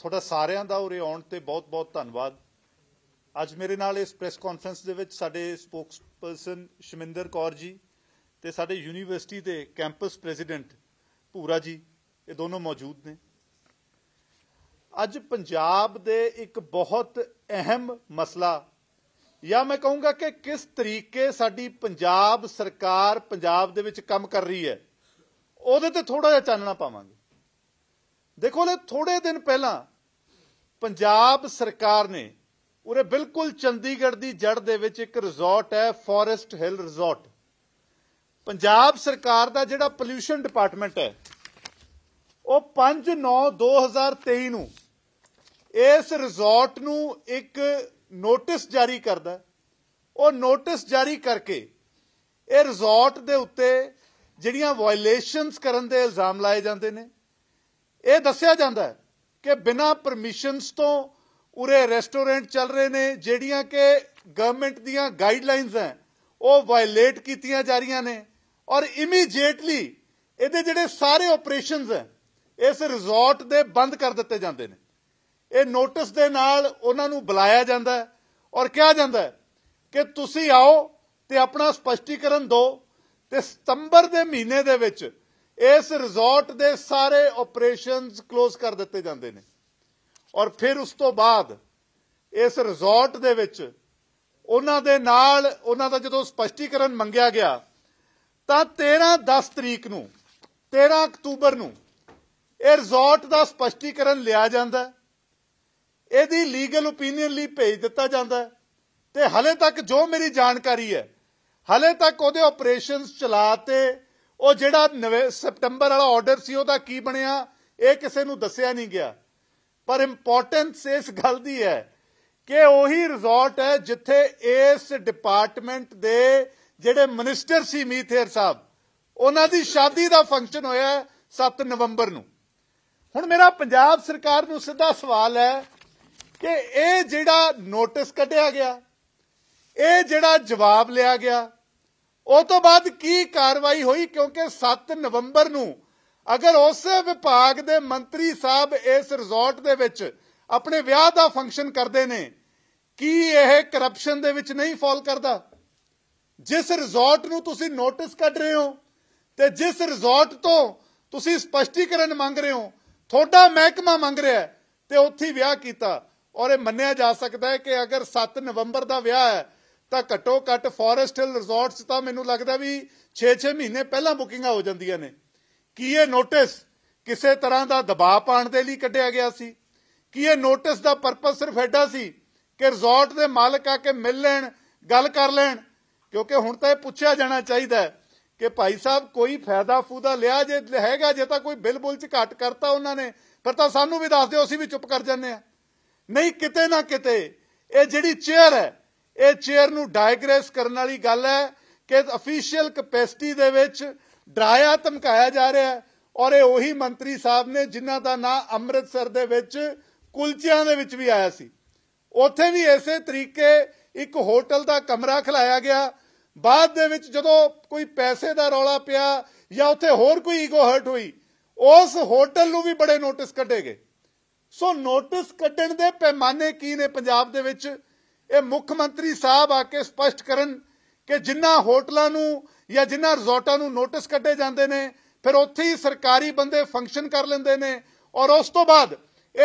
ਤੁਹਾਡਾ ਸਾਰਿਆਂ ਦਾ ਉਰੇ ਆਉਣ ਤੇ ਬਹੁਤ-ਬਹੁਤ ਧੰਨਵਾਦ ਅੱਜ ਮੇਰੇ ਨਾਲ ਇਸ ਪ੍ਰੈਸ ਕਾਨਫਰੰਸ ਦੇ ਵਿੱਚ ਸਾਡੇ ਸਪੋਕਸਪਰਸਨ ਸ਼ਮਿੰਦਰ ਕੌਰ ਜੀ ਤੇ ਸਾਡੇ ਯੂਨੀਵਰਸਿਟੀ ਦੇ ਕੈਂਪਸ ਪ੍ਰੈਜ਼ੀਡੈਂਟ ਭੂਰਾ ਜੀ ਇਹ ਦੋਨੋਂ ਮੌਜੂਦ ਨੇ ਅੱਜ ਪੰਜਾਬ ਦੇ ਇੱਕ ਬਹੁਤ ਅਹਿਮ ਮਸਲਾ ਜਾਂ ਮੈਂ ਕਹੂੰਗਾ ਕਿ ਕਿਸ ਤਰੀਕੇ ਸਾਡੀ ਪੰਜਾਬ ਸਰਕਾਰ ਪੰਜਾਬ ਦੇ ਵਿੱਚ ਕੰਮ ਕਰ ਰਹੀ ਹੈ ਉਹਦੇ ਤੇ ਥੋੜਾ ਜਿਹਾ ਚਾਨਣਾ ਪਾਵਾਂਗੇ ਦੇਖੋ ਲੈ ਥੋੜੇ ਦਿਨ ਪਹਿਲਾਂ ਪੰਜਾਬ ਸਰਕਾਰ ਨੇ ਉਰੇ ਬਿਲਕੁਲ ਚੰਡੀਗੜ੍ਹ ਦੀ ਜੜ ਦੇ ਵਿੱਚ ਇੱਕ ਰਿਜ਼ੋਰਟ ਹੈ ਫੋਰੈਸਟ ਹਿਲ ਰਿਜ਼ੋਰਟ ਪੰਜਾਬ ਸਰਕਾਰ ਦਾ ਜਿਹੜਾ ਪੋਲੂਸ਼ਨ ਡਿਪਾਰਟਮੈਂਟ ਹੈ ਉਹ 5/9/2023 ਨੂੰ ਇਸ ਰਿਜ਼ੋਰਟ ਨੂੰ ਇੱਕ ਨੋਟਿਸ ਜਾਰੀ ਕਰਦਾ ਉਹ ਨੋਟਿਸ ਜਾਰੀ ਕਰਕੇ ਇਹ ਰਿਜ਼ੋਰਟ ਦੇ ਉੱਤੇ ਜਿਹੜੀਆਂ ਵਾਇਲੇਸ਼ਨਸ ਕਰਨ ਦੇ ਇਲਜ਼ਾਮ ਲਾਏ ਜਾਂਦੇ ਨੇ ਇਹ ਦੱਸਿਆ ਜਾਂਦਾ ਹੈ ਕਿ ਬਿਨਾ ਪਰਮਿਸ਼ਨਸ ਤੋਂ ਉਰੇ ਰੈਸਟੋਰੈਂਟ ਚੱਲ ਰਹੇ ਨੇ ਜਿਹੜੀਆਂ ਕਿ ਗਵਰਨਮੈਂਟ ਦੀਆਂ ਗਾਈਡਲਾਈਨਸ ਹੈ ਉਹ ਵਾਇਲੇਟ ਕੀਤੀਆਂ ਜਾ ਰਹੀਆਂ ਨੇ ਔਰ ਇਮੀਡੀਏਟਲੀ ਇਹਦੇ ਜਿਹੜੇ ਸਾਰੇ ਆਪਰੇਸ਼ਨਸ ਹੈ ਇਸ ਰਿਜ਼ੋਰਟ ਦੇ ਬੰਦ ਕਰ ਦਿੱਤੇ ਜਾਂਦੇ ਨੇ ਇਹ ਨੋਟਿਸ ਦੇ ਨਾਲ ਉਹਨਾਂ ਨੂੰ ਬੁਲਾਇਆ ਜਾਂਦਾ ਹੈ ਔਰ ਕਿਹਾ ਜਾਂਦਾ ਹੈ ਕਿ ਤੁਸੀਂ ਆਓ ਤੇ ਆਪਣਾ ਸਪਸ਼ਟੀਕਰਨ ਦਿਓ ਤੇ ਸਤੰਬਰ ਦੇ ਮਹੀਨੇ ਦੇ ਵਿੱਚ ਇਸ ਰਿਜ਼ੋਰਟ ਦੇ ਸਾਰੇ ਆਪਰੇਸ਼ਨਸ ক্লোਜ਼ ਕਰ ਦਿੱਤੇ ਜਾਂਦੇ ਨੇ ਔਰ ਫਿਰ ਉਸ ਤੋਂ ਬਾਅਦ ਇਸ ਰਿਜ਼ੋਰਟ ਦੇ ਵਿੱਚ ਉਹਨਾਂ ਦੇ ਨਾਲ ਉਹਨਾਂ ਦਾ ਜਦੋਂ ਸਪਸ਼ਟੀਕਰਨ ਮੰਗਿਆ ਗਿਆ ਤਾਂ 13 10 ਤਰੀਕ ਨੂੰ 13 ਅਕਤੂਬਰ ਨੂੰ ਇਹ ਰਿਜ਼ੋਰਟ ਦਾ ਸਪਸ਼ਟੀਕਰਨ ਲਿਆ ਜਾਂਦਾ ਇਹਦੀ ਲੀਗਲ ਓਪੀਨੀਅਨ ਲਈ ਭੇਜ ਦਿੱਤਾ ਜਾਂਦਾ ਤੇ ਹਲੇ ਤੱਕ ਜੋ ਮੇਰੀ ਜਾਣਕਾਰੀ ਹੈ ਹਲੇ ਤੱਕ ਉਹਦੇ ਆਪਰੇਸ਼ਨਸ ਚਲਾਤੇ ਉਹ ਜਿਹੜਾ ਸਪਟੰਬਰ ਵਾਲਾ ਆਰਡਰ ਸੀ ਉਹਦਾ ਕੀ ਬਣਿਆ ਇਹ ਕਿਸੇ ਨੂੰ ਦੱਸਿਆ ਨਹੀਂ ਗਿਆ ਪਰ ਇੰਪੋਰਟੈਂਸ ਇਸ ਗੱਲ ਦੀ ਹੈ ਕਿ ਉਹੀ ਰਿਜ਼ੋਰਟ ਹੈ ਜਿੱਥੇ ਇਸ ਡਿਪਾਰਟਮੈਂਟ ਦੇ ਜਿਹੜੇ ਮਿਨਿਸਟਰ ਸੀ ਮੀਥੇਰ ਸਾਹਿਬ ਉਹਨਾਂ ਦੀ ਸ਼ਾਦੀ ਦਾ ਫੰਕਸ਼ਨ ਹੋਇਆ 7 ਨਵੰਬਰ ਨੂੰ ਹੁਣ ਮੇਰਾ ਪੰਜਾਬ ਸਰਕਾਰ ਨੂੰ ਸਿੱਧਾ ਸਵਾਲ ਹੈ ਕਿ ਇਹ ਜਿਹੜਾ ਨੋਟਿਸ ਕੱਢਿਆ ਗਿਆ ਇਹ ਜਿਹੜਾ ਜਵਾਬ ਲਿਆ ਗਿਆ ਉਸ ਤੋਂ ਬਾਅਦ ਕੀ ਕਾਰਵਾਈ ਹੋਈ ਕਿਉਂਕਿ 7 ਨਵੰਬਰ ਨੂੰ ਅਗਰ ਉਸ ਵਿਭਾਗ ਦੇ ਮੰਤਰੀ ਸਾਹਿਬ ਇਸ ਰਿਜ਼ੋਰਟ ਦੇ ਵਿੱਚ ਆਪਣੇ ਵਿਆਹ ਦਾ ਫੰਕਸ਼ਨ ਕਰਦੇ ਨੇ ਕੀ ਇਹ ਕਰਪਸ਼ਨ ਦੇ ਵਿੱਚ ਨਹੀਂ ਫਾਲ ਕਰਦਾ ਜਿਸ ਰਿਜ਼ੋਰਟ ਨੂੰ ਤੁਸੀਂ ਨੋਟਿਸ ਕੱਢ ਰਹੇ ਹੋ ਤੇ ਜਿਸ ਰਿਜ਼ੋਰਟ ਤੋਂ ਤੁਸੀਂ ਸਪਸ਼ਟੀਕਰਨ ਮੰਗ ਰਹੇ ਹੋ ਤੁਹਾਡਾ ਮਹਿਕਮਾ ਮੰਗ ਰਿਹਾ ਤੇ ਉੱਥੇ ਵਿਆਹ ਕੀਤਾ ਔਰ ਇਹ ਮੰਨਿਆ ਜਾ ਸਕਦਾ ਹੈ ਕਿ ਅਗਰ 7 ਨਵੰਬਰ ਦਾ ਵਿਆਹ ਹੈ ਤਾਂ ਘੱਟੋ ਘੱਟ ਫੋਰੈਸਟ ਹਿਲ ਰਿਜ਼ੋਰਟਸ ਤਾਂ ਮੈਨੂੰ ਲੱਗਦਾ ਵੀ 6-6 ਮਹੀਨੇ ਪਹਿਲਾਂ ਬੁਕਿੰਗਾਂ ਹੋ ਜਾਂਦੀਆਂ ਨੇ ਕੀ ਇਹ ਨੋਟਿਸ ਕਿਸੇ ਤਰ੍ਹਾਂ ਦਾ ਦਬਾਅ ਪਾਉਣ ਦੇ ਲਈ ਕੱਢਿਆ ਗਿਆ ਸੀ ਕੀ ਇਹ ਨੋਟਿਸ ਦਾ ਪਰਪਸ ਸਿਰਫ ਐਡਾ ਸੀ ਕਿ ਰਿਜ਼ੋਰਟ ਦੇ ਮਾਲਕ ਆ ਕੇ ਮਿਲ ਲੈਣ ਗੱਲ ਕਰ ਲੈਣ ਕਿਉਂਕਿ ਹੁਣ ਤਾਂ ਇਹ ਪੁੱਛਿਆ ਜਾਣਾ ਚਾਹੀਦਾ ਕਿ ਭਾਈ ਸਾਹਿਬ ਕੋਈ ਫਾਇਦਾ ਫੂਦਾ ਲਿਆ ਜੇ ਹੈਗਾ ਜੇ ਤਾਂ ਕੋਈ ਬਿੱਲ ਬੁੱਲ ਚ ਘਟ ਕਰਤਾ ਉਹਨਾਂ ਨੇ ਪਰ ਤਾਂ ਸਾਨੂੰ ਵੀ ਦੱਸ ਦਿਓ ਅਸੀਂ ਵੀ ਚੁੱਪ ਕਰ ਜੰਨੇ ਆ ਨਹੀਂ ਕਿਤੇ ਨਾ ਕਿਤੇ ਇਹ ਜਿਹੜੀ ਚੇਅਰ ਹੈ ਇਹ ਚੇਅਰ ਨੂੰ ਡਾਇਗ੍ਰੈਸ ਕਰਨ ਵਾਲੀ ਗੱਲ ਹੈ ਕਿ ਅਫੀਸ਼ੀਅਲ ਕਪੈਸਿਟੀ ਦੇ ਵਿੱਚ ਡਰਾਇਆ ਧਮਕਾਇਆ ਜਾ ਰਿਹਾ ਹੈ ਔਰ ਇਹ ਉਹੀ ਮੰਤਰੀ ਸਾਹਿਬ ਨੇ ਜਿਨ੍ਹਾਂ ਦਾ ਨਾਂ ਅੰਮ੍ਰਿਤਸਰ ਦੇ ਵਿੱਚ ਕੁਲਚਿਆਂ ਦੇ ਵਿੱਚ ਵੀ ਆਇਆ ਸੀ ਉੱਥੇ ਵੀ ਐਸੇ ਤਰੀਕੇ ਇੱਕ ਹੋਟਲ ਦਾ ਕਮਰਾ ਖਲਾਇਆ ਗਿਆ ਬਾਅਦ ਦੇ ਵਿੱਚ ਜਦੋਂ ਕੋਈ ਪੈਸੇ ਦਾ ਰੌਲਾ ਪਿਆ ਜਾਂ ਉੱਥੇ ਹੋਰ ਕੋਈ ਈਗੋ ਹਰਟ ਹੋਈ ਉਸ ਹੋਟਲ ਨੂੰ ਵੀ ਬੜੇ ਨੋਟਿਸ ਕੱਢੇ ਗਏ ਸੋ ਨੋਟਿਸ ਕੱਢਣ ਦੇ ਪੈਮਾਨੇ ਕੀ ਨੇ ਪੰਜਾਬ ਦੇ ਵਿੱਚ ਇਹ ਮੁੱਖ ਮੰਤਰੀ ਸਾਹਿਬ ਆ ਕੇ ਸਪਸ਼ਟ ਕਰਨ ਕਿ ਜਿੰਨਾ ਹੋਟਲਾਂ ਨੂੰ ਜਾਂ ਜਿੰਨਾ ਰਿਜ਼ੋਰਟਾਂ ਨੂੰ ਨੋਟਿਸ ਕੱਢੇ ਜਾਂਦੇ ਨੇ ਫਿਰ ਉੱਥੇ ਹੀ ਸਰਕਾਰੀ ਬੰਦੇ ਫੰਕਸ਼ਨ ਕਰ ਲੈਂਦੇ ਨੇ ਔਰ ਉਸ ਤੋਂ ਬਾਅਦ